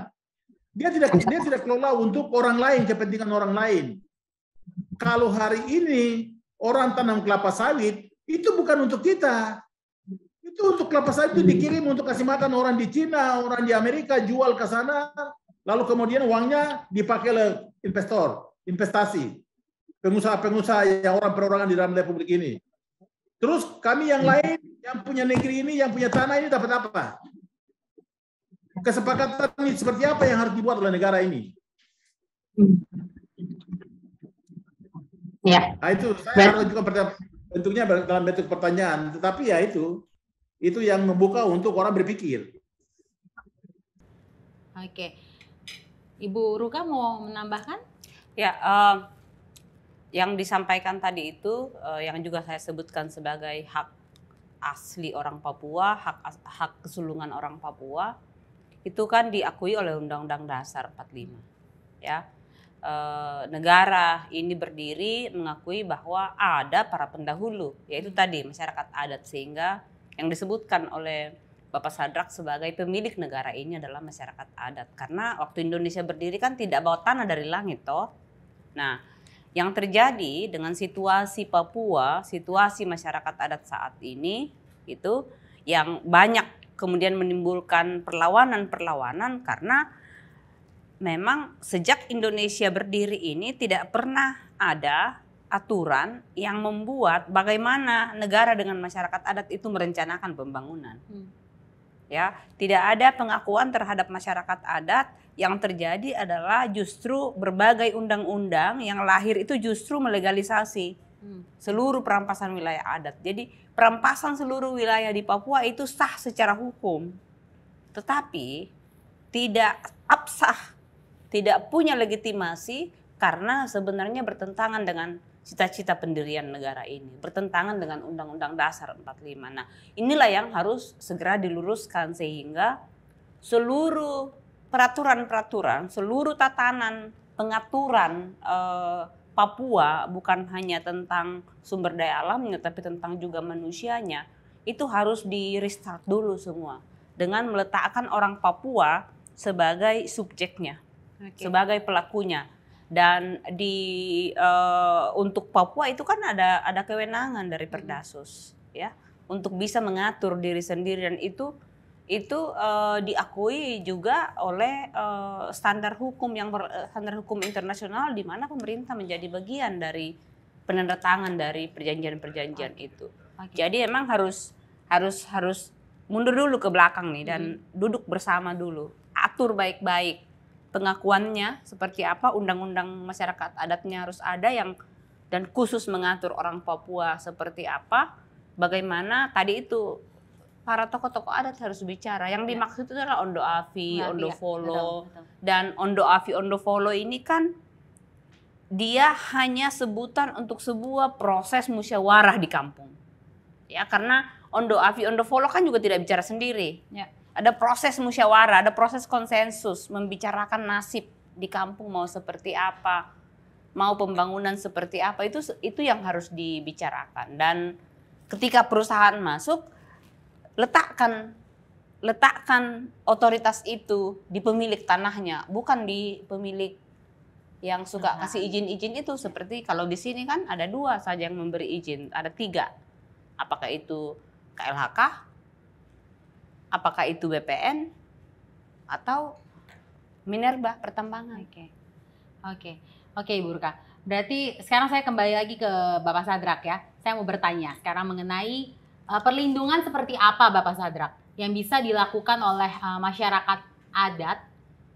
Dia tidak dia tidak kelola untuk orang lain, kepentingan orang lain. Kalau hari ini orang tanam kelapa sawit, itu bukan untuk kita. Itu untuk kelapa sawit itu hmm. dikirim untuk kasih makan orang di Cina, orang di Amerika, jual ke sana, lalu kemudian uangnya dipakai oleh investor, investasi. Pengusaha-pengusaha yang orang perorangan di dalam republik ini. Terus kami yang hmm. lain, yang punya negeri ini, yang punya tanah ini dapat apa? kesepakatan ini seperti apa yang harus dibuat oleh negara ini? Ya. Nah, itu saya harus juga bentuknya dalam bentuk pertanyaan, tetapi ya itu itu yang membuka untuk orang berpikir. Oke, Ibu Ruka mau menambahkan? Ya, uh, yang disampaikan tadi itu uh, yang juga saya sebutkan sebagai hak asli orang Papua, hak hak kesulungan orang Papua itu kan diakui oleh Undang-Undang Dasar 45. Ya. E, negara ini berdiri mengakui bahwa ada para pendahulu, yaitu hmm. tadi masyarakat adat sehingga yang disebutkan oleh Bapak Sadrak sebagai pemilik negara ini adalah masyarakat adat karena waktu Indonesia berdiri kan tidak bawa tanah dari langit toh. Nah, yang terjadi dengan situasi Papua, situasi masyarakat adat saat ini itu yang banyak kemudian menimbulkan perlawanan-perlawanan karena memang sejak Indonesia berdiri ini tidak pernah ada aturan yang membuat bagaimana negara dengan masyarakat adat itu merencanakan pembangunan. Hmm. Ya, tidak ada pengakuan terhadap masyarakat adat yang terjadi adalah justru berbagai undang-undang yang lahir itu justru melegalisasi hmm. seluruh perampasan wilayah adat. Jadi perampasan seluruh wilayah di Papua itu sah secara hukum. Tetapi tidak absah, tidak punya legitimasi karena sebenarnya bertentangan dengan cita-cita pendirian negara ini, bertentangan dengan Undang-Undang Dasar 45. Nah, inilah yang harus segera diluruskan sehingga seluruh peraturan-peraturan, seluruh tatanan pengaturan eh, Papua bukan hanya tentang sumber daya alamnya tapi tentang juga manusianya itu harus di restart dulu semua dengan meletakkan orang Papua sebagai subjeknya okay. sebagai pelakunya dan di uh, untuk Papua itu kan ada ada kewenangan dari Perdasus hmm. ya untuk bisa mengatur diri sendiri dan itu itu uh, diakui juga oleh uh, standar hukum yang ber, eh, standar hukum internasional di mana pemerintah menjadi bagian dari penandatangan dari perjanjian-perjanjian itu. Okay. Jadi emang harus harus harus mundur dulu ke belakang nih dan -hmm. duduk bersama dulu, atur baik-baik pengakuannya seperti apa, undang-undang masyarakat adatnya harus ada yang dan khusus mengatur orang Papua seperti apa, bagaimana tadi itu para tokoh-tokoh adat harus bicara. Yang iya. dimaksud itu adalah Ondo afi, nah, Ondo iya. Volo. Betul, betul. Dan Ondo afi, Ondo Volo ini kan dia hanya sebutan untuk sebuah proses musyawarah di kampung. Ya, karena Ondo afi, Ondo Volo kan juga tidak bicara sendiri. Ya. Ada proses musyawarah, ada proses konsensus membicarakan nasib di kampung mau seperti apa, mau pembangunan seperti apa itu itu yang harus dibicarakan. Dan ketika perusahaan masuk, letakkan letakkan otoritas itu di pemilik tanahnya, bukan di pemilik yang suka kasih izin-izin itu seperti kalau di sini kan ada dua saja yang memberi izin, ada tiga. Apakah itu KLHK, apakah itu BPN, atau Minerba Pertambangan. Oke, oke, oke Ibu Ruka. Berarti sekarang saya kembali lagi ke Bapak Sadrak ya. Saya mau bertanya sekarang mengenai Eh, perlindungan seperti apa Bapak Sadrak yang bisa dilakukan oleh uh, masyarakat adat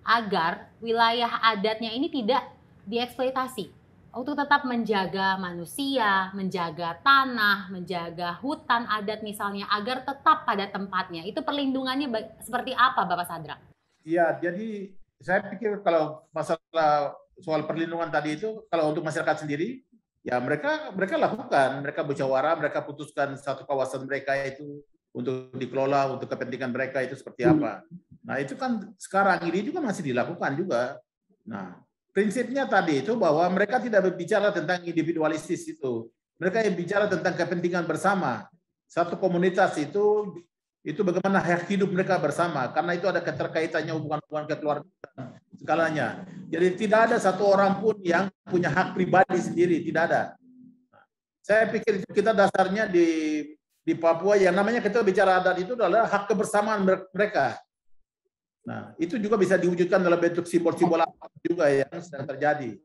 agar wilayah adatnya ini tidak dieksploitasi untuk tetap menjaga manusia, menjaga tanah, menjaga hutan adat misalnya agar tetap pada tempatnya. Itu perlindungannya seperti apa Bapak Sadra? Iya, jadi saya pikir kalau masalah soal perlindungan tadi itu kalau untuk masyarakat sendiri ya mereka mereka lakukan, mereka bercawara mereka putuskan satu kawasan mereka itu untuk dikelola untuk kepentingan mereka itu seperti hmm. apa. Nah, itu kan sekarang ini juga masih dilakukan juga. Nah, prinsipnya tadi itu bahwa mereka tidak berbicara tentang individualistis itu. Mereka yang bicara tentang kepentingan bersama. Satu komunitas itu itu bagaimana hidup mereka bersama karena itu ada keterkaitannya hubungan-hubungan keluarga segalanya. Jadi tidak ada satu orang pun yang punya hak pribadi sendiri, tidak ada. Saya pikir kita dasarnya di di Papua yang namanya kita bicara adat itu adalah hak kebersamaan mereka. Nah, itu juga bisa diwujudkan dalam bentuk simbol-simbol juga yang sedang terjadi.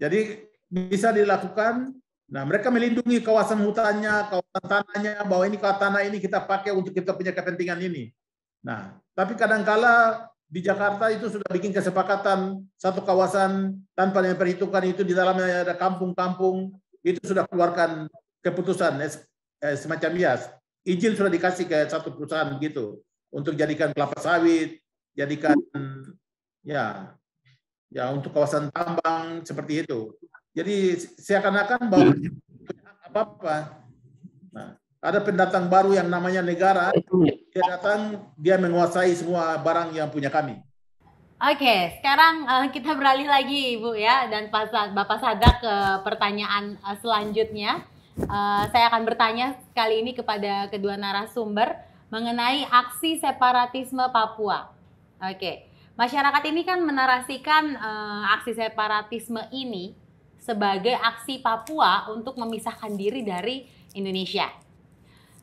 Jadi bisa dilakukan Nah, mereka melindungi kawasan hutannya, kawasan tanahnya, bahwa ini kawasan tanah ini kita pakai untuk kita punya kepentingan ini. Nah, tapi kadangkala di Jakarta itu sudah bikin kesepakatan satu kawasan tanpa memperhitungkan itu di dalamnya ada kampung-kampung, itu sudah keluarkan keputusan eh, semacam bias. Izin sudah dikasih ke satu perusahaan gitu untuk jadikan kelapa sawit, jadikan ya ya untuk kawasan tambang seperti itu. Jadi seakan-akan bahwa apa-apa. Nah, ada pendatang baru yang namanya negara, dia datang, dia menguasai semua barang yang punya kami. Oke, sekarang eh, kita beralih lagi Ibu ya dan Bapak Sadak ke pertanyaan eh, selanjutnya. Eh, saya akan bertanya kali ini kepada kedua narasumber mengenai aksi separatisme Papua. Oke, masyarakat ini kan menarasikan aksi separatisme ini sebagai aksi Papua untuk memisahkan diri dari Indonesia.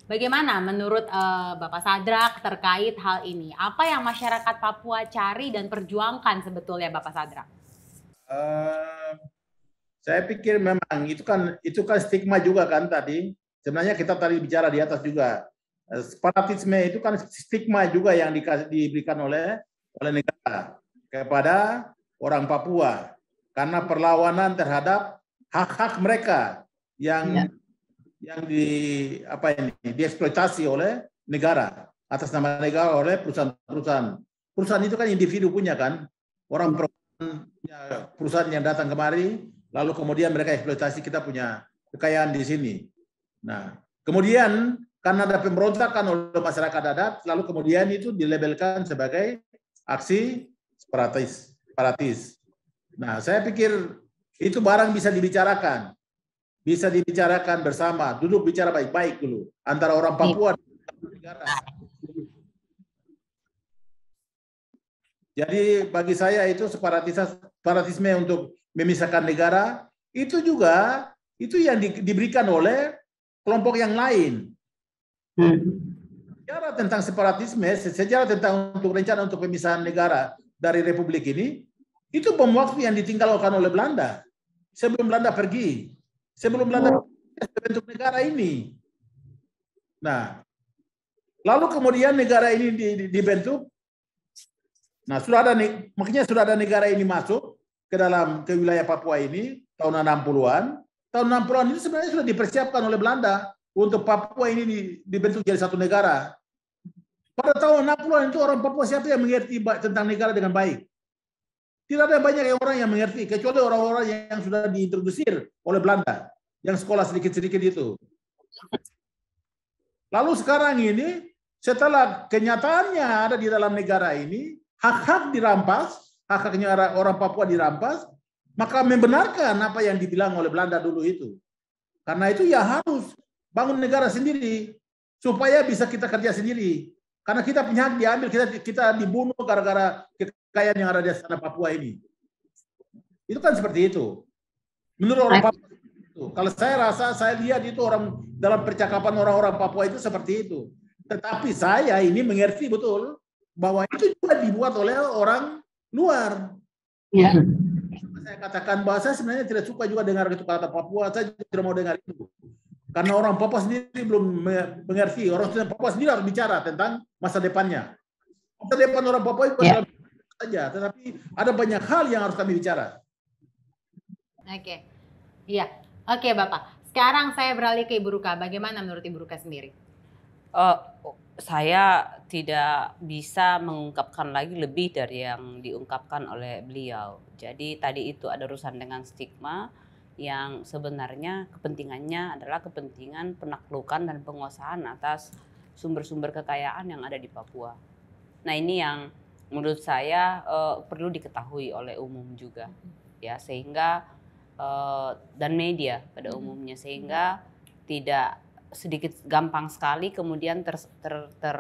Bagaimana menurut uh, Bapak Sadrak terkait hal ini? Apa yang masyarakat Papua cari dan perjuangkan sebetulnya Bapak Sadrak? Uh, saya pikir memang itu kan itu kan stigma juga kan tadi. Sebenarnya kita tadi bicara di atas juga eh, separatisme itu kan stigma juga yang diberikan oleh oleh negara kepada orang Papua karena perlawanan terhadap hak-hak mereka yang ya. yang di apa ini dieksploitasi oleh negara atas nama negara oleh perusahaan-perusahaan. Perusahaan itu kan individu punya kan orang ya. Ya, perusahaan yang datang kemari lalu kemudian mereka eksploitasi kita punya kekayaan di sini. Nah, kemudian karena ada pemberontakan oleh masyarakat adat, lalu kemudian itu dilebelkan sebagai aksi separatis. separatis. Nah, saya pikir itu barang bisa dibicarakan. Bisa dibicarakan bersama, duduk bicara baik-baik dulu antara orang Papua dan negara. Jadi bagi saya itu separatisme untuk memisahkan negara itu juga itu yang di, diberikan oleh kelompok yang lain. Hmm. Sejarah tentang separatisme, sejarah tentang untuk rencana untuk pemisahan negara dari republik ini itu bom waktu yang ditinggalkan oleh Belanda. Sebelum Belanda pergi. Sebelum Belanda oh. bentuk negara ini. Nah, lalu kemudian negara ini dibentuk. Nah, sudah ada makanya sudah ada negara ini masuk ke dalam ke wilayah Papua ini tahun 60-an. Tahun 60-an ini sebenarnya sudah dipersiapkan oleh Belanda untuk Papua ini dibentuk jadi satu negara. Pada tahun 60-an itu orang Papua siapa yang mengerti tentang negara dengan baik? Tidak ada banyak orang yang mengerti, kecuali orang-orang yang sudah diintrodusir oleh Belanda, yang sekolah sedikit-sedikit itu. Lalu sekarang ini, setelah kenyataannya ada di dalam negara ini, hak-hak dirampas, hak-haknya orang Papua dirampas, maka membenarkan apa yang dibilang oleh Belanda dulu itu. Karena itu ya harus bangun negara sendiri, supaya bisa kita kerja sendiri. Karena kita punya hak diambil, kita kita dibunuh gara-gara kita kekayaan yang ada di sana Papua ini. Itu kan seperti itu. Menurut orang nah, Papua itu. Kalau saya rasa, saya lihat itu orang dalam percakapan orang-orang Papua itu seperti itu. Tetapi saya ini mengerti betul bahwa itu juga dibuat oleh orang luar. Ya. Saya katakan bahwa saya sebenarnya tidak suka juga dengar itu kata Papua, saya tidak mau dengar itu. Karena orang Papua sendiri belum mengerti, orang Papua sendiri harus bicara tentang masa depannya. Masa depan orang Papua itu ya saja, tetapi ada banyak hal yang harus kami bicara. Oke, iya, oke Bapak. Sekarang saya beralih ke Ibu Ruka. Bagaimana menurut Ibu Ruka sendiri? Uh, saya tidak bisa mengungkapkan lagi lebih dari yang diungkapkan oleh beliau. Jadi tadi itu ada urusan dengan stigma yang sebenarnya kepentingannya adalah kepentingan penaklukan dan penguasaan atas sumber-sumber kekayaan yang ada di Papua. Nah ini yang menurut saya uh, perlu diketahui oleh umum juga mm-hmm. ya sehingga uh, dan media pada mm-hmm. umumnya sehingga tidak sedikit gampang sekali kemudian ter, ter, ter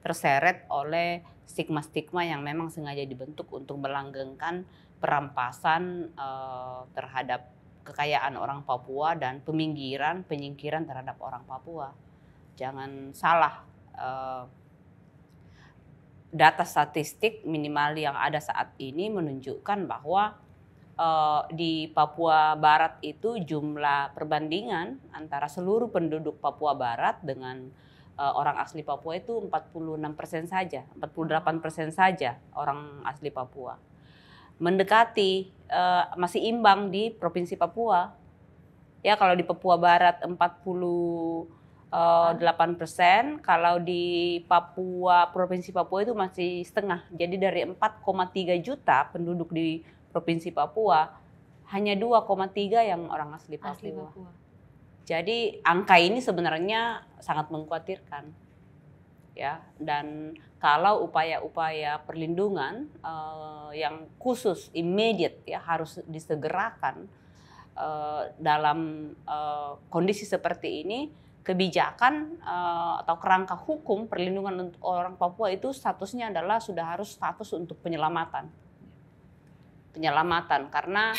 terseret oleh stigma-stigma yang memang sengaja dibentuk untuk melanggengkan perampasan uh, terhadap kekayaan orang Papua dan peminggiran penyingkiran terhadap orang Papua. Jangan salah uh, data statistik minimal yang ada saat ini menunjukkan bahwa uh, di Papua Barat itu jumlah perbandingan antara seluruh penduduk Papua Barat dengan uh, orang asli Papua itu 46% saja, 48% saja orang asli Papua. Mendekati uh, masih imbang di Provinsi Papua. Ya kalau di Papua Barat 40 Eh, delapan persen. Kalau di Papua, provinsi Papua itu masih setengah. Jadi dari 4,3 juta penduduk di provinsi Papua, hanya 2,3 yang orang asli Papua. asli Papua. Jadi angka ini sebenarnya sangat mengkhawatirkan, ya. Dan kalau upaya-upaya perlindungan uh, yang khusus, immediate, ya harus disegerakan uh, dalam uh, kondisi seperti ini kebijakan uh, atau kerangka hukum perlindungan untuk orang Papua itu statusnya adalah sudah harus status untuk penyelamatan. Penyelamatan karena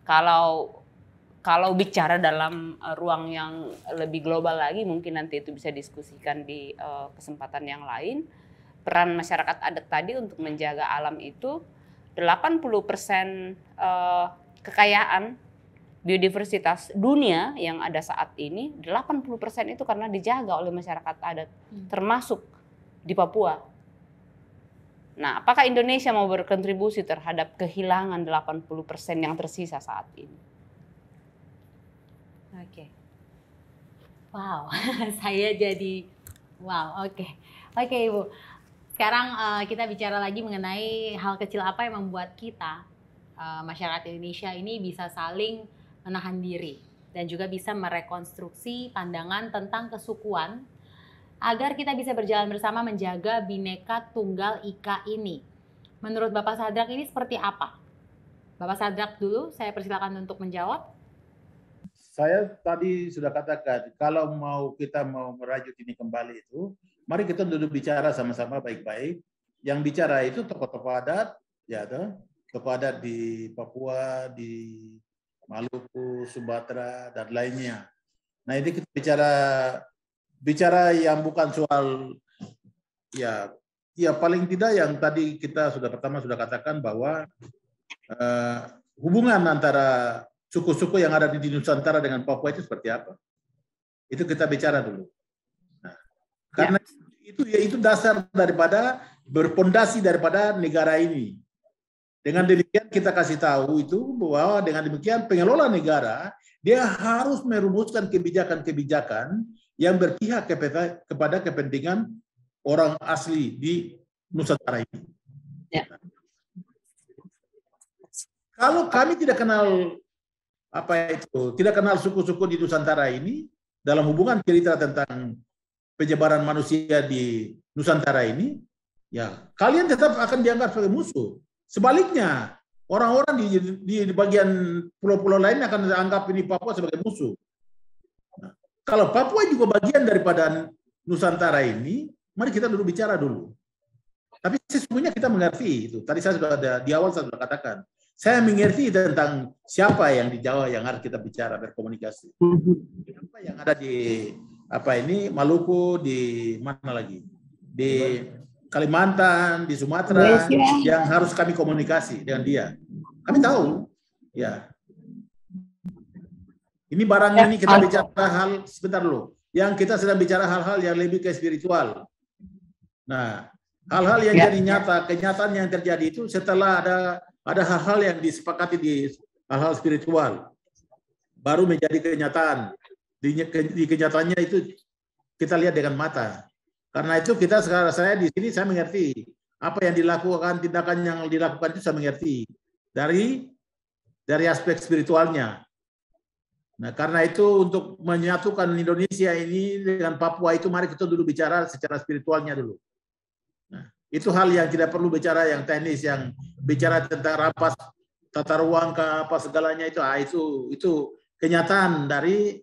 kalau kalau bicara dalam eh, ruang yang lebih global lagi mungkin nanti itu bisa diskusikan di uh, kesempatan yang lain peran masyarakat adat tadi untuk menjaga alam itu 80% uh, kekayaan biodiversitas dunia yang ada saat ini 80% itu karena dijaga oleh masyarakat adat hmm. termasuk di Papua. Nah, apakah Indonesia mau berkontribusi terhadap kehilangan 80% yang tersisa saat ini? Oke. Okay. Wow, saya jadi wow, oke. Okay. Oke, okay, Ibu. Sekarang uh, kita bicara lagi mengenai hal kecil apa yang membuat kita uh, masyarakat Indonesia ini bisa saling menahan diri dan juga bisa merekonstruksi pandangan tentang kesukuan agar kita bisa berjalan bersama menjaga bineka tunggal ika ini. Menurut Bapak Sadrak ini seperti apa? Bapak Sadrak dulu, saya persilakan untuk menjawab. Saya tadi sudah katakan, kalau mau kita mau merajut ini kembali itu, mari kita duduk bicara sama-sama baik-baik. Yang bicara itu tokoh-tokoh adat, ya toh, tokoh adat di Papua, di Maluku, Sumatera dan lainnya. Nah ini kita bicara bicara yang bukan soal ya ya paling tidak yang tadi kita sudah pertama sudah katakan bahwa uh, hubungan antara suku-suku yang ada di Nusantara dengan Papua itu seperti apa? Itu kita bicara dulu. Nah, karena ya. itu ya itu dasar daripada berpondasi daripada negara ini. Dengan demikian kita kasih tahu itu bahwa dengan demikian pengelola negara dia harus merumuskan kebijakan-kebijakan yang berpihak kepada kepentingan orang asli di Nusantara ini. Ya. Kalau kami tidak kenal apa itu, tidak kenal suku-suku di Nusantara ini dalam hubungan cerita tentang penyebaran manusia di Nusantara ini, ya kalian tetap akan dianggap sebagai musuh Sebaliknya, orang-orang di, di, di bagian pulau-pulau lain akan dianggap ini Papua sebagai musuh. Nah, kalau Papua juga bagian daripada Nusantara ini, mari kita dulu bicara dulu. Tapi sesungguhnya kita mengerti itu. Tadi saya sudah ada, di awal saya sudah katakan, saya mengerti tentang siapa yang di Jawa yang harus kita bicara berkomunikasi. Siapa yang ada di apa ini Maluku di mana lagi? Di Kalimantan, di Sumatera yang harus kami komunikasi dengan dia. Kami tahu, ya. Ini barangnya ini kita bicara hal sebentar loh Yang kita sedang bicara hal-hal yang lebih ke spiritual. Nah, hal-hal yang ya. jadi nyata, kenyataan yang terjadi itu setelah ada ada hal-hal yang disepakati di hal-hal spiritual baru menjadi kenyataan. Di, di kenyataannya itu kita lihat dengan mata. Karena itu kita sekarang saya di sini saya mengerti apa yang dilakukan tindakan yang dilakukan itu saya mengerti dari dari aspek spiritualnya. Nah, karena itu untuk menyatukan Indonesia ini dengan Papua itu mari kita dulu bicara secara spiritualnya dulu. Nah, itu hal yang tidak perlu bicara yang teknis yang bicara tentang rapat tata ruang ke apa segalanya itu ah itu itu kenyataan dari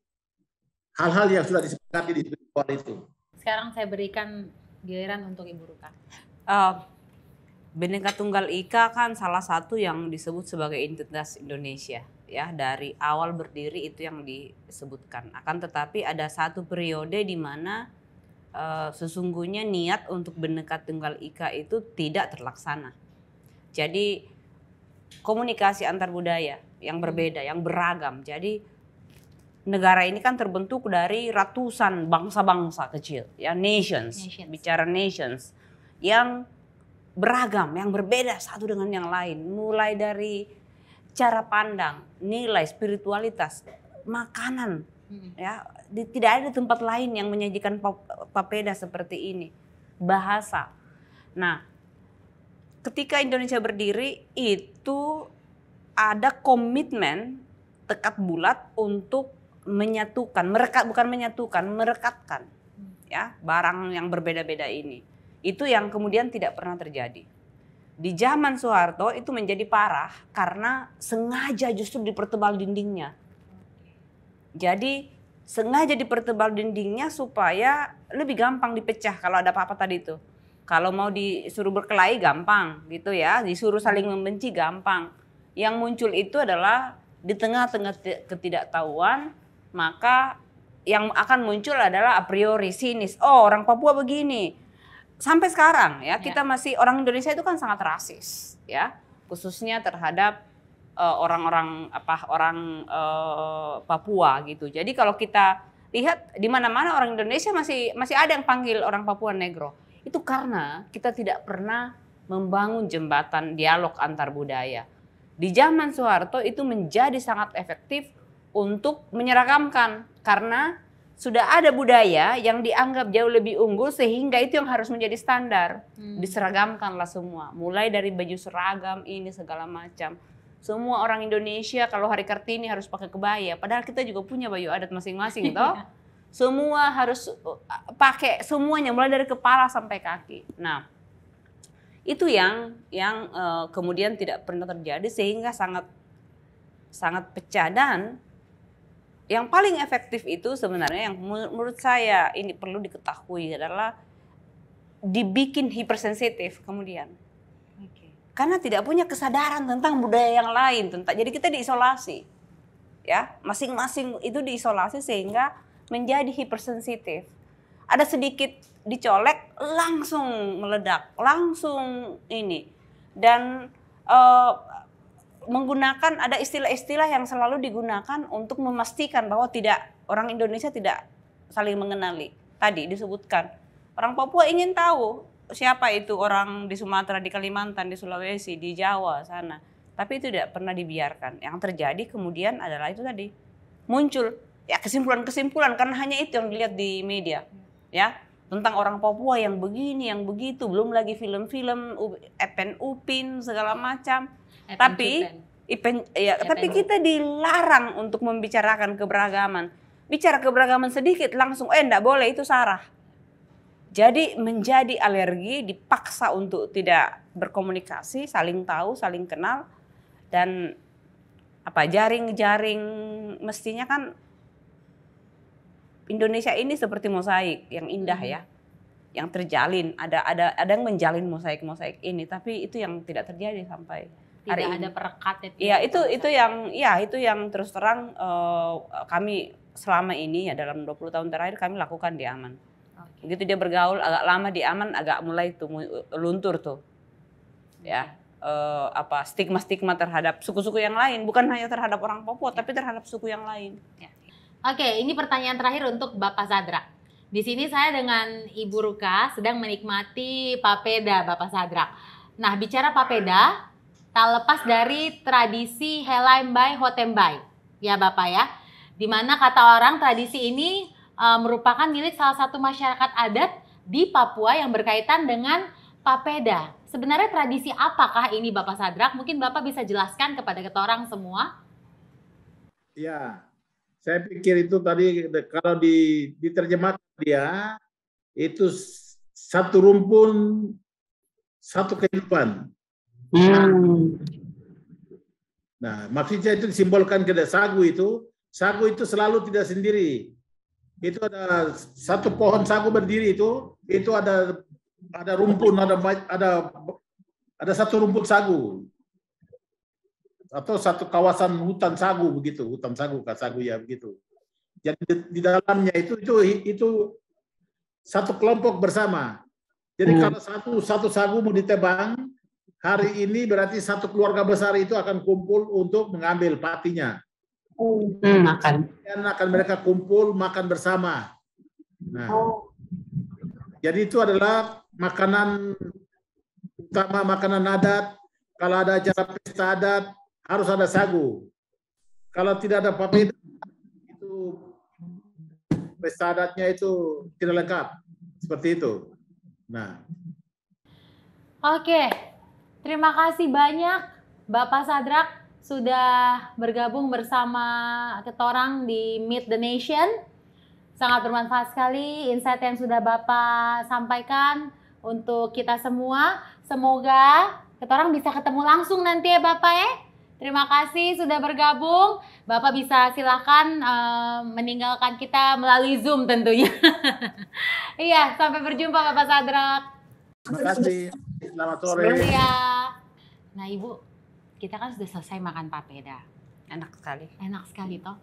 hal-hal yang sudah disepakati di spiritual itu sekarang saya berikan giliran untuk Ibu Ruka. Uh, eh, Bineka Tunggal Ika kan salah satu yang disebut sebagai identitas Indonesia ya dari awal berdiri itu yang disebutkan. Akan tetapi ada satu periode di mana uh, sesungguhnya niat untuk Bineka Tunggal Ika itu tidak terlaksana. Jadi komunikasi antar budaya yang berbeda, yang beragam. Jadi negara ini kan terbentuk dari ratusan bangsa-bangsa kecil, ya nations, nations, bicara nations yang beragam, yang berbeda satu dengan yang lain, mulai dari cara pandang, nilai, spiritualitas, makanan, hmm. ya di, tidak ada tempat lain yang menyajikan papeda seperti ini, bahasa. Nah, ketika Indonesia berdiri itu ada komitmen tekad bulat untuk menyatukan, merekat bukan menyatukan, merekatkan ya barang yang berbeda-beda ini. Itu yang kemudian tidak pernah terjadi. Di zaman Soeharto itu menjadi parah karena sengaja justru dipertebal dindingnya. Jadi sengaja dipertebal dindingnya supaya lebih gampang dipecah kalau ada apa-apa tadi itu. Kalau mau disuruh berkelahi gampang gitu ya, disuruh saling membenci gampang. Yang muncul itu adalah di tengah-tengah ketidaktahuan maka yang akan muncul adalah a priori sinis. Oh, orang Papua begini. Sampai sekarang ya, kita ya. masih orang Indonesia itu kan sangat rasis ya, khususnya terhadap eh, orang-orang uh, apa orang uh, Papua gitu. Jadi kalau kita lihat di mana-mana orang Indonesia masih masih ada yang panggil orang Papua negro. Itu karena kita tidak pernah membangun jembatan dialog antar budaya. Di zaman Soeharto itu menjadi sangat efektif untuk menyeragamkan karena sudah ada budaya yang dianggap jauh lebih unggul sehingga itu yang harus menjadi standar hmm. diseragamkanlah semua mulai dari baju seragam ini segala macam semua orang Indonesia kalau hari Kartini harus pakai kebaya padahal kita juga punya baju adat masing-masing toh iya. semua harus uh, pakai semuanya mulai dari kepala sampai kaki nah itu yang yang uh, kemudian tidak pernah terjadi sehingga sangat sangat pecah dan yang paling efektif itu sebenarnya yang menurut saya ini perlu diketahui adalah dibikin hipersensitif kemudian. Okay. Karena tidak punya kesadaran tentang budaya yang lain, tentang jadi kita diisolasi. Ya, masing-masing itu diisolasi sehingga menjadi hipersensitif. Ada sedikit dicolek langsung meledak, langsung ini. Dan uh, menggunakan ada istilah-istilah yang selalu digunakan untuk memastikan bahwa tidak orang Indonesia tidak saling mengenali. Tadi disebutkan orang Papua ingin tahu siapa itu orang di Sumatera, di Kalimantan, di Sulawesi, di Jawa sana. Tapi itu tidak pernah dibiarkan. Yang terjadi kemudian adalah itu tadi muncul ya kesimpulan-kesimpulan karena hanya itu yang dilihat di media. Ya, tentang orang Papua yang begini, yang begitu, belum lagi film-film Epen Upin segala macam tapi Ipen, ya, tapi kita dilarang untuk membicarakan keberagaman. Bicara keberagaman sedikit langsung, eh enggak boleh itu sarah. Jadi menjadi alergi dipaksa untuk tidak berkomunikasi, saling tahu, saling kenal, dan apa jaring-jaring mestinya kan Indonesia ini seperti mosaik yang indah hmm. ya, yang terjalin. Ada ada ada yang menjalin mosaik-mosaik ini, tapi itu yang tidak terjadi sampai tidak hari ada perekat ya, iya itu itu yang ya itu yang terus terang uh, kami selama ini ya dalam 20 tahun terakhir kami lakukan di aman okay. gitu dia bergaul agak lama di aman agak mulai tuh luntur tuh okay. ya uh, apa stigma-stigma terhadap suku-suku yang lain bukan hanya terhadap orang Papua yeah. tapi terhadap suku yang lain yeah. oke okay, ini pertanyaan terakhir untuk Bapak Sadra di sini saya dengan Ibu Ruka sedang menikmati papeda Bapak Sadra nah bicara papeda tak lepas dari tradisi by Hotembai. Ya Bapak ya. dimana kata orang tradisi ini e, merupakan milik salah satu masyarakat adat di Papua yang berkaitan dengan papeda. Sebenarnya tradisi apakah ini Bapak Sadrak? Mungkin Bapak bisa jelaskan kepada kita orang semua. Ya, saya pikir itu tadi kalau di, diterjemahkan dia itu satu rumpun satu kehidupan Hmm. Nah, maksudnya itu disimbolkan ke sagu itu. Sagu itu selalu tidak sendiri. Itu ada satu pohon sagu berdiri itu, itu ada ada rumpun, ada ada ada satu rumput sagu atau satu kawasan hutan sagu begitu, hutan sagu sagu ya begitu. Jadi di, di dalamnya itu itu itu satu kelompok bersama. Jadi hmm. kalau satu satu sagu mau ditebang, Hari ini berarti satu keluarga besar itu akan kumpul untuk mengambil patinya. Hmm, makan. Dan akan mereka kumpul makan bersama. Nah, oh. jadi itu adalah makanan utama makanan adat. Kalau ada acara pesta adat harus ada sagu. Kalau tidak ada papeda itu pesta adatnya itu tidak lengkap. Seperti itu. Nah. Oke, Terima kasih banyak Bapak Sadrak sudah bergabung bersama Ketorang di Meet the Nation. Sangat bermanfaat sekali insight yang sudah Bapak sampaikan untuk kita semua. Semoga Ketorang bisa ketemu langsung nanti ya Bapak ya. Terima kasih sudah bergabung. Bapak bisa silakan uh, meninggalkan kita melalui Zoom tentunya. iya, sampai berjumpa Bapak Sadrak. Terima kasih. Selamat sore. Iya. Nah ibu, kita kan sudah selesai makan papeda. Enak sekali. Enak sekali toh.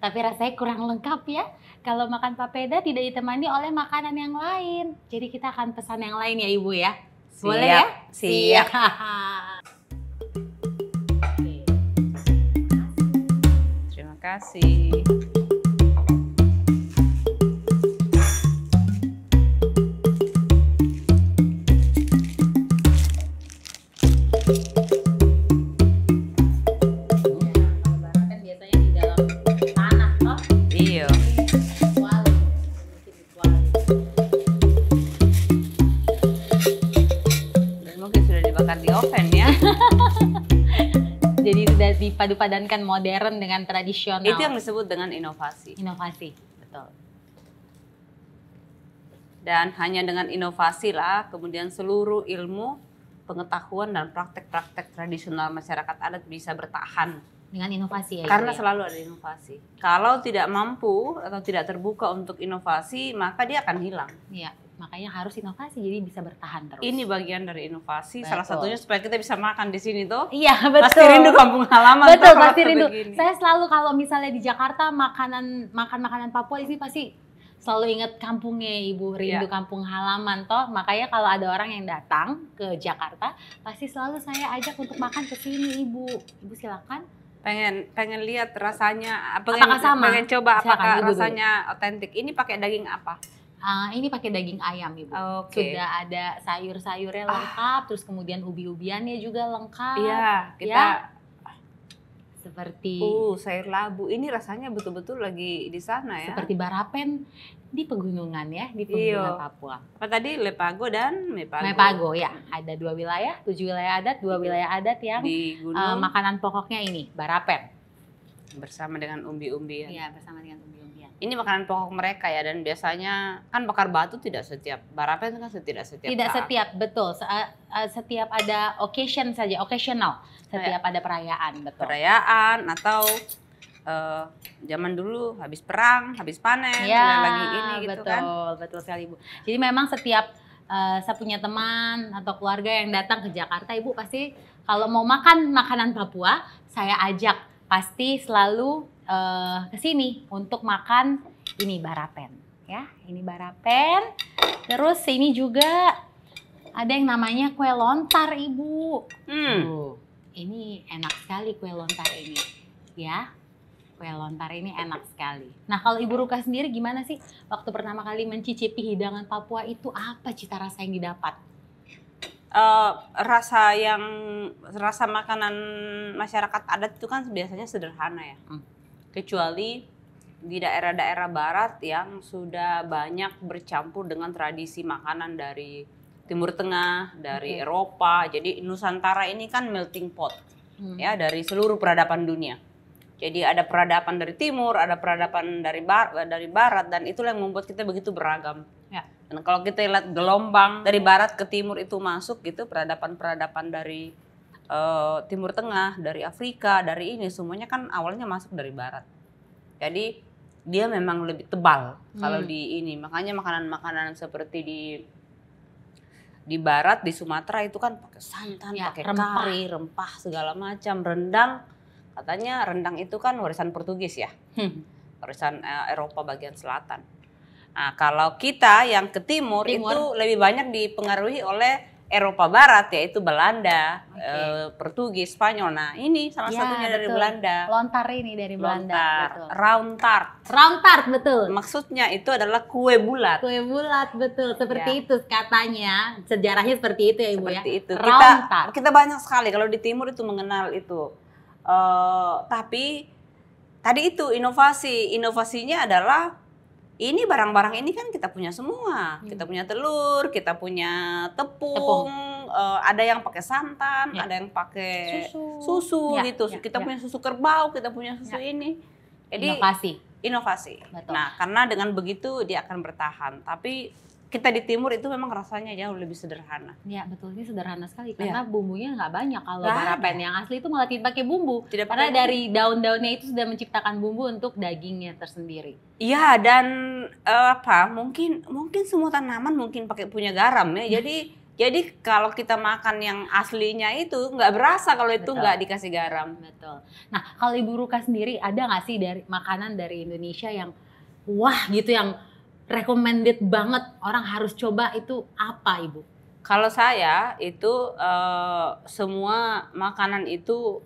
Tapi rasanya kurang lengkap ya kalau makan papeda tidak ditemani oleh makanan yang lain. Jadi kita akan pesan yang lain ya ibu ya. Boleh ya? siap. Terima kasih. sudah dipadu modern dengan tradisional. Itu yang disebut dengan inovasi. Inovasi, betul. Dan hanya dengan inovasi lah, kemudian seluruh ilmu, pengetahuan dan praktek-praktek tradisional masyarakat adat bisa bertahan dengan inovasi ya. Karena ya? selalu ada inovasi. Kalau tidak mampu atau tidak terbuka untuk inovasi, maka dia akan hilang. Iya makanya harus inovasi jadi bisa bertahan terus. Ini bagian dari inovasi betul. salah satunya supaya kita bisa makan di sini tuh. Iya betul. Pasti rindu kampung halaman. Betul pasti rindu. Begini. Saya selalu kalau misalnya di Jakarta makanan makan makanan Papua ini pasti selalu ingat kampungnya ibu iya. rindu yeah. kampung halaman toh makanya kalau ada orang yang datang ke Jakarta pasti selalu saya ajak untuk makan ke sini ibu ibu silakan pengen pengen lihat rasanya pengen, apakah sama pengen coba apakah Silakan, rasanya otentik ini pakai daging apa Uh, ini pakai daging ayam ibu. Okay. Sudah ada sayur-sayurnya ah. lengkap, terus kemudian ubi-ubiannya juga lengkap. Iya, kita ya? seperti uh sayur labu ini rasanya betul-betul lagi di sana ya seperti barapen di pegunungan ya di pegunungan Papua apa tadi Lepago dan Mepago Mepago ya ada dua wilayah tujuh wilayah adat dua wilayah adat yang di eh, gunung. Uh, makanan pokoknya ini barapen bersama dengan umbi-umbian Iya bersama dengan umbi ini makanan pokok mereka ya dan biasanya kan bakar batu tidak setiap barapen kan tidak setiap tidak saat. setiap betul eh, setiap ada occasion saja occasional setiap ya. ada perayaan betul perayaan atau uh, zaman dulu habis perang, habis panen, ya, lagi ini gitu betul, kan. Betul, betul sekali Bu. Jadi memang setiap uh, saya punya teman atau keluarga yang datang ke Jakarta, Ibu pasti kalau mau makan makanan Papua, saya ajak pasti selalu uh, ke sini untuk makan ini barapen ya. Ini barapen. Terus ini juga ada yang namanya kue lontar, Ibu. Hmm. Tuh, ini enak sekali kue lontar ini. Ya. Kue lontar ini enak sekali. Nah, kalau Ibu Ruka sendiri gimana sih waktu pertama kali mencicipi hidangan Papua itu apa cita rasa yang didapat? uh, rasa yang rasa makanan masyarakat adat itu kan biasanya sederhana ya. Hmm kecuali di daerah-daerah barat yang sudah banyak bercampur dengan tradisi makanan dari Timur Tengah, dari okay. Eropa. Jadi Nusantara ini kan melting pot hmm. ya dari seluruh peradaban dunia. Jadi ada peradaban dari timur, ada peradaban dari bar, dari barat dan itulah yang membuat kita begitu beragam. Ya. Dan kalau kita lihat gelombang dari barat ke timur itu masuk gitu peradaban-peradaban dari uh, Timur Tengah, dari Afrika, dari ini semuanya kan awalnya masuk dari Barat. Jadi dia memang lebih tebal hmm. kalau di ini. Makanya makanan-makanan seperti di di barat di Sumatera itu kan pakai santan, ya, pakai rempah. kari, rempah segala macam, rendang. Katanya rendang itu kan warisan Portugis ya. Hmm. Warisan uh, Eropa bagian selatan. Nah, kalau kita yang ke timur, timur itu lebih banyak dipengaruhi oleh Eropa Barat yaitu Belanda, okay. eh, Portugis, Spanyol. Nah, ini salah ya, satunya dari betul. Belanda. Lontar ini dari Belanda. Lontar, betul. round tart. Round tart betul. Maksudnya itu adalah kue bulat. Kue bulat betul, seperti ya. itu katanya. Sejarahnya seperti itu ya Ibu ya? seperti ya. itu. Round kita, tart. Kita banyak sekali kalau di timur itu mengenal itu. Uh, tapi tadi itu inovasi, inovasinya adalah ini barang-barang ini kan kita punya semua. Hmm. Kita punya telur, kita punya tepung, tepung. Uh, ada yang pakai santan, ya. ada yang pakai susu, susu ya, gitu. Ya, kita ya. punya susu kerbau, kita punya iya. susu ya. ini. Jadi inovasi. Inovasi. Betul. Nah, karena dengan begitu dia akan bertahan. Tapi kita di timur itu memang rasanya jauh ya lebih sederhana. Iya betul ini sederhana sekali iya. karena ya. bumbunya nggak banyak kalau barapen yang asli itu malah tidak pakai bumbu. Tidak karena pakai dari daun-daunnya itu sudah menciptakan bumbu untuk dagingnya tersendiri. Iya dan uh, apa mungkin mungkin semua tanaman mungkin pakai punya garam ya jadi jadi kalau kita makan yang aslinya itu nggak berasa kalau itu nggak dikasih garam. Betul. Nah kalau Ibu Ruka sendiri ada nggak sih dari makanan dari Indonesia yang wah gitu yang recommended banget orang harus coba itu apa ibu? Kalau saya itu uh, semua makanan itu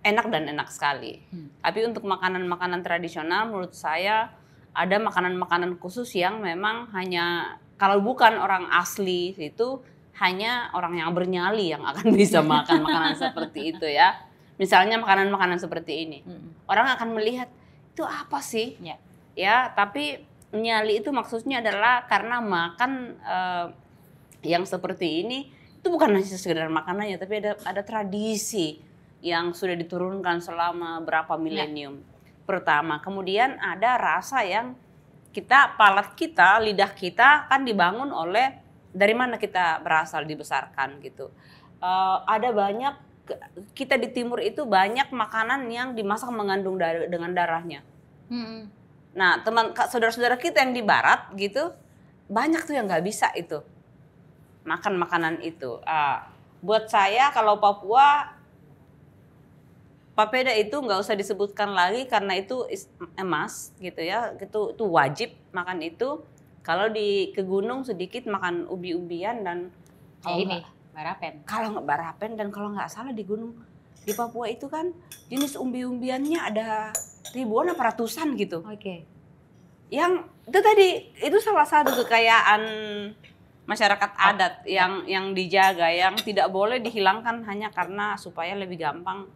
enak dan enak sekali. Hmm. Tapi untuk makanan-makanan tradisional menurut saya ada makanan-makanan khusus yang memang hanya kalau bukan orang asli itu hanya orang yang bernyali yang akan bisa makan makanan seperti itu ya. Misalnya makanan-makanan seperti ini. Hmm. Orang akan melihat itu apa sih? Ya, ya tapi nyali itu maksudnya adalah karena makan uh, yang seperti ini itu bukan hanya sekedar makanannya tapi ada ada tradisi yang sudah diturunkan selama berapa ya. milenium. Ya. Pertama, kemudian ada rasa yang kita palat kita, lidah kita kan dibangun oleh dari mana kita berasal dibesarkan gitu. Uh, ada banyak kita di timur itu banyak makanan yang dimasak mengandung dengan darahnya. Hmm. Nah, teman saudara-saudara kita yang di barat gitu banyak tuh yang nggak bisa itu makan makanan itu. Uh, buat saya kalau Papua papeda itu nggak usah disebutkan lagi karena itu emas gitu ya itu itu wajib makan itu kalau di ke gunung sedikit makan ubi-ubian dan ya kalau ya ini gak, barapen kalau nggak barapen dan kalau nggak salah di gunung di Papua itu kan jenis umbi-umbiannya ada ribuan apa ratusan gitu. Oke. Okay. Yang itu tadi itu salah satu kekayaan masyarakat adat yang yang dijaga, yang tidak boleh dihilangkan hanya karena supaya lebih gampang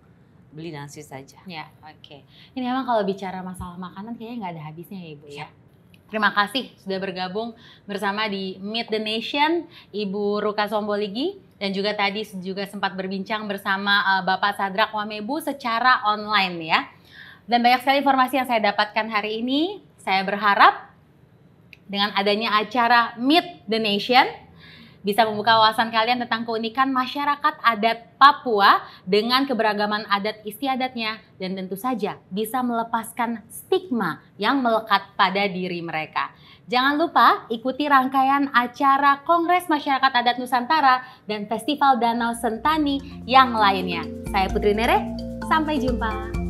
beli nasi saja. Ya, oke. Okay. Ini memang kalau bicara masalah makanan kayaknya nggak ada habisnya ya Ibu ya. ya. Terima kasih sudah bergabung bersama di Meet the Nation, Ibu Ruka Somboligi dan juga tadi juga sempat berbincang bersama uh, Bapak Sadrak Wamebu secara online ya. Dan banyak sekali informasi yang saya dapatkan hari ini. Saya berharap dengan adanya acara Meet the Nation bisa membuka wawasan kalian tentang keunikan masyarakat adat Papua dengan keberagaman adat istiadatnya dan tentu saja bisa melepaskan stigma yang melekat pada diri mereka. Jangan lupa ikuti rangkaian acara Kongres Masyarakat Adat Nusantara dan Festival Danau Sentani yang lainnya. Saya Putri Nere, sampai jumpa.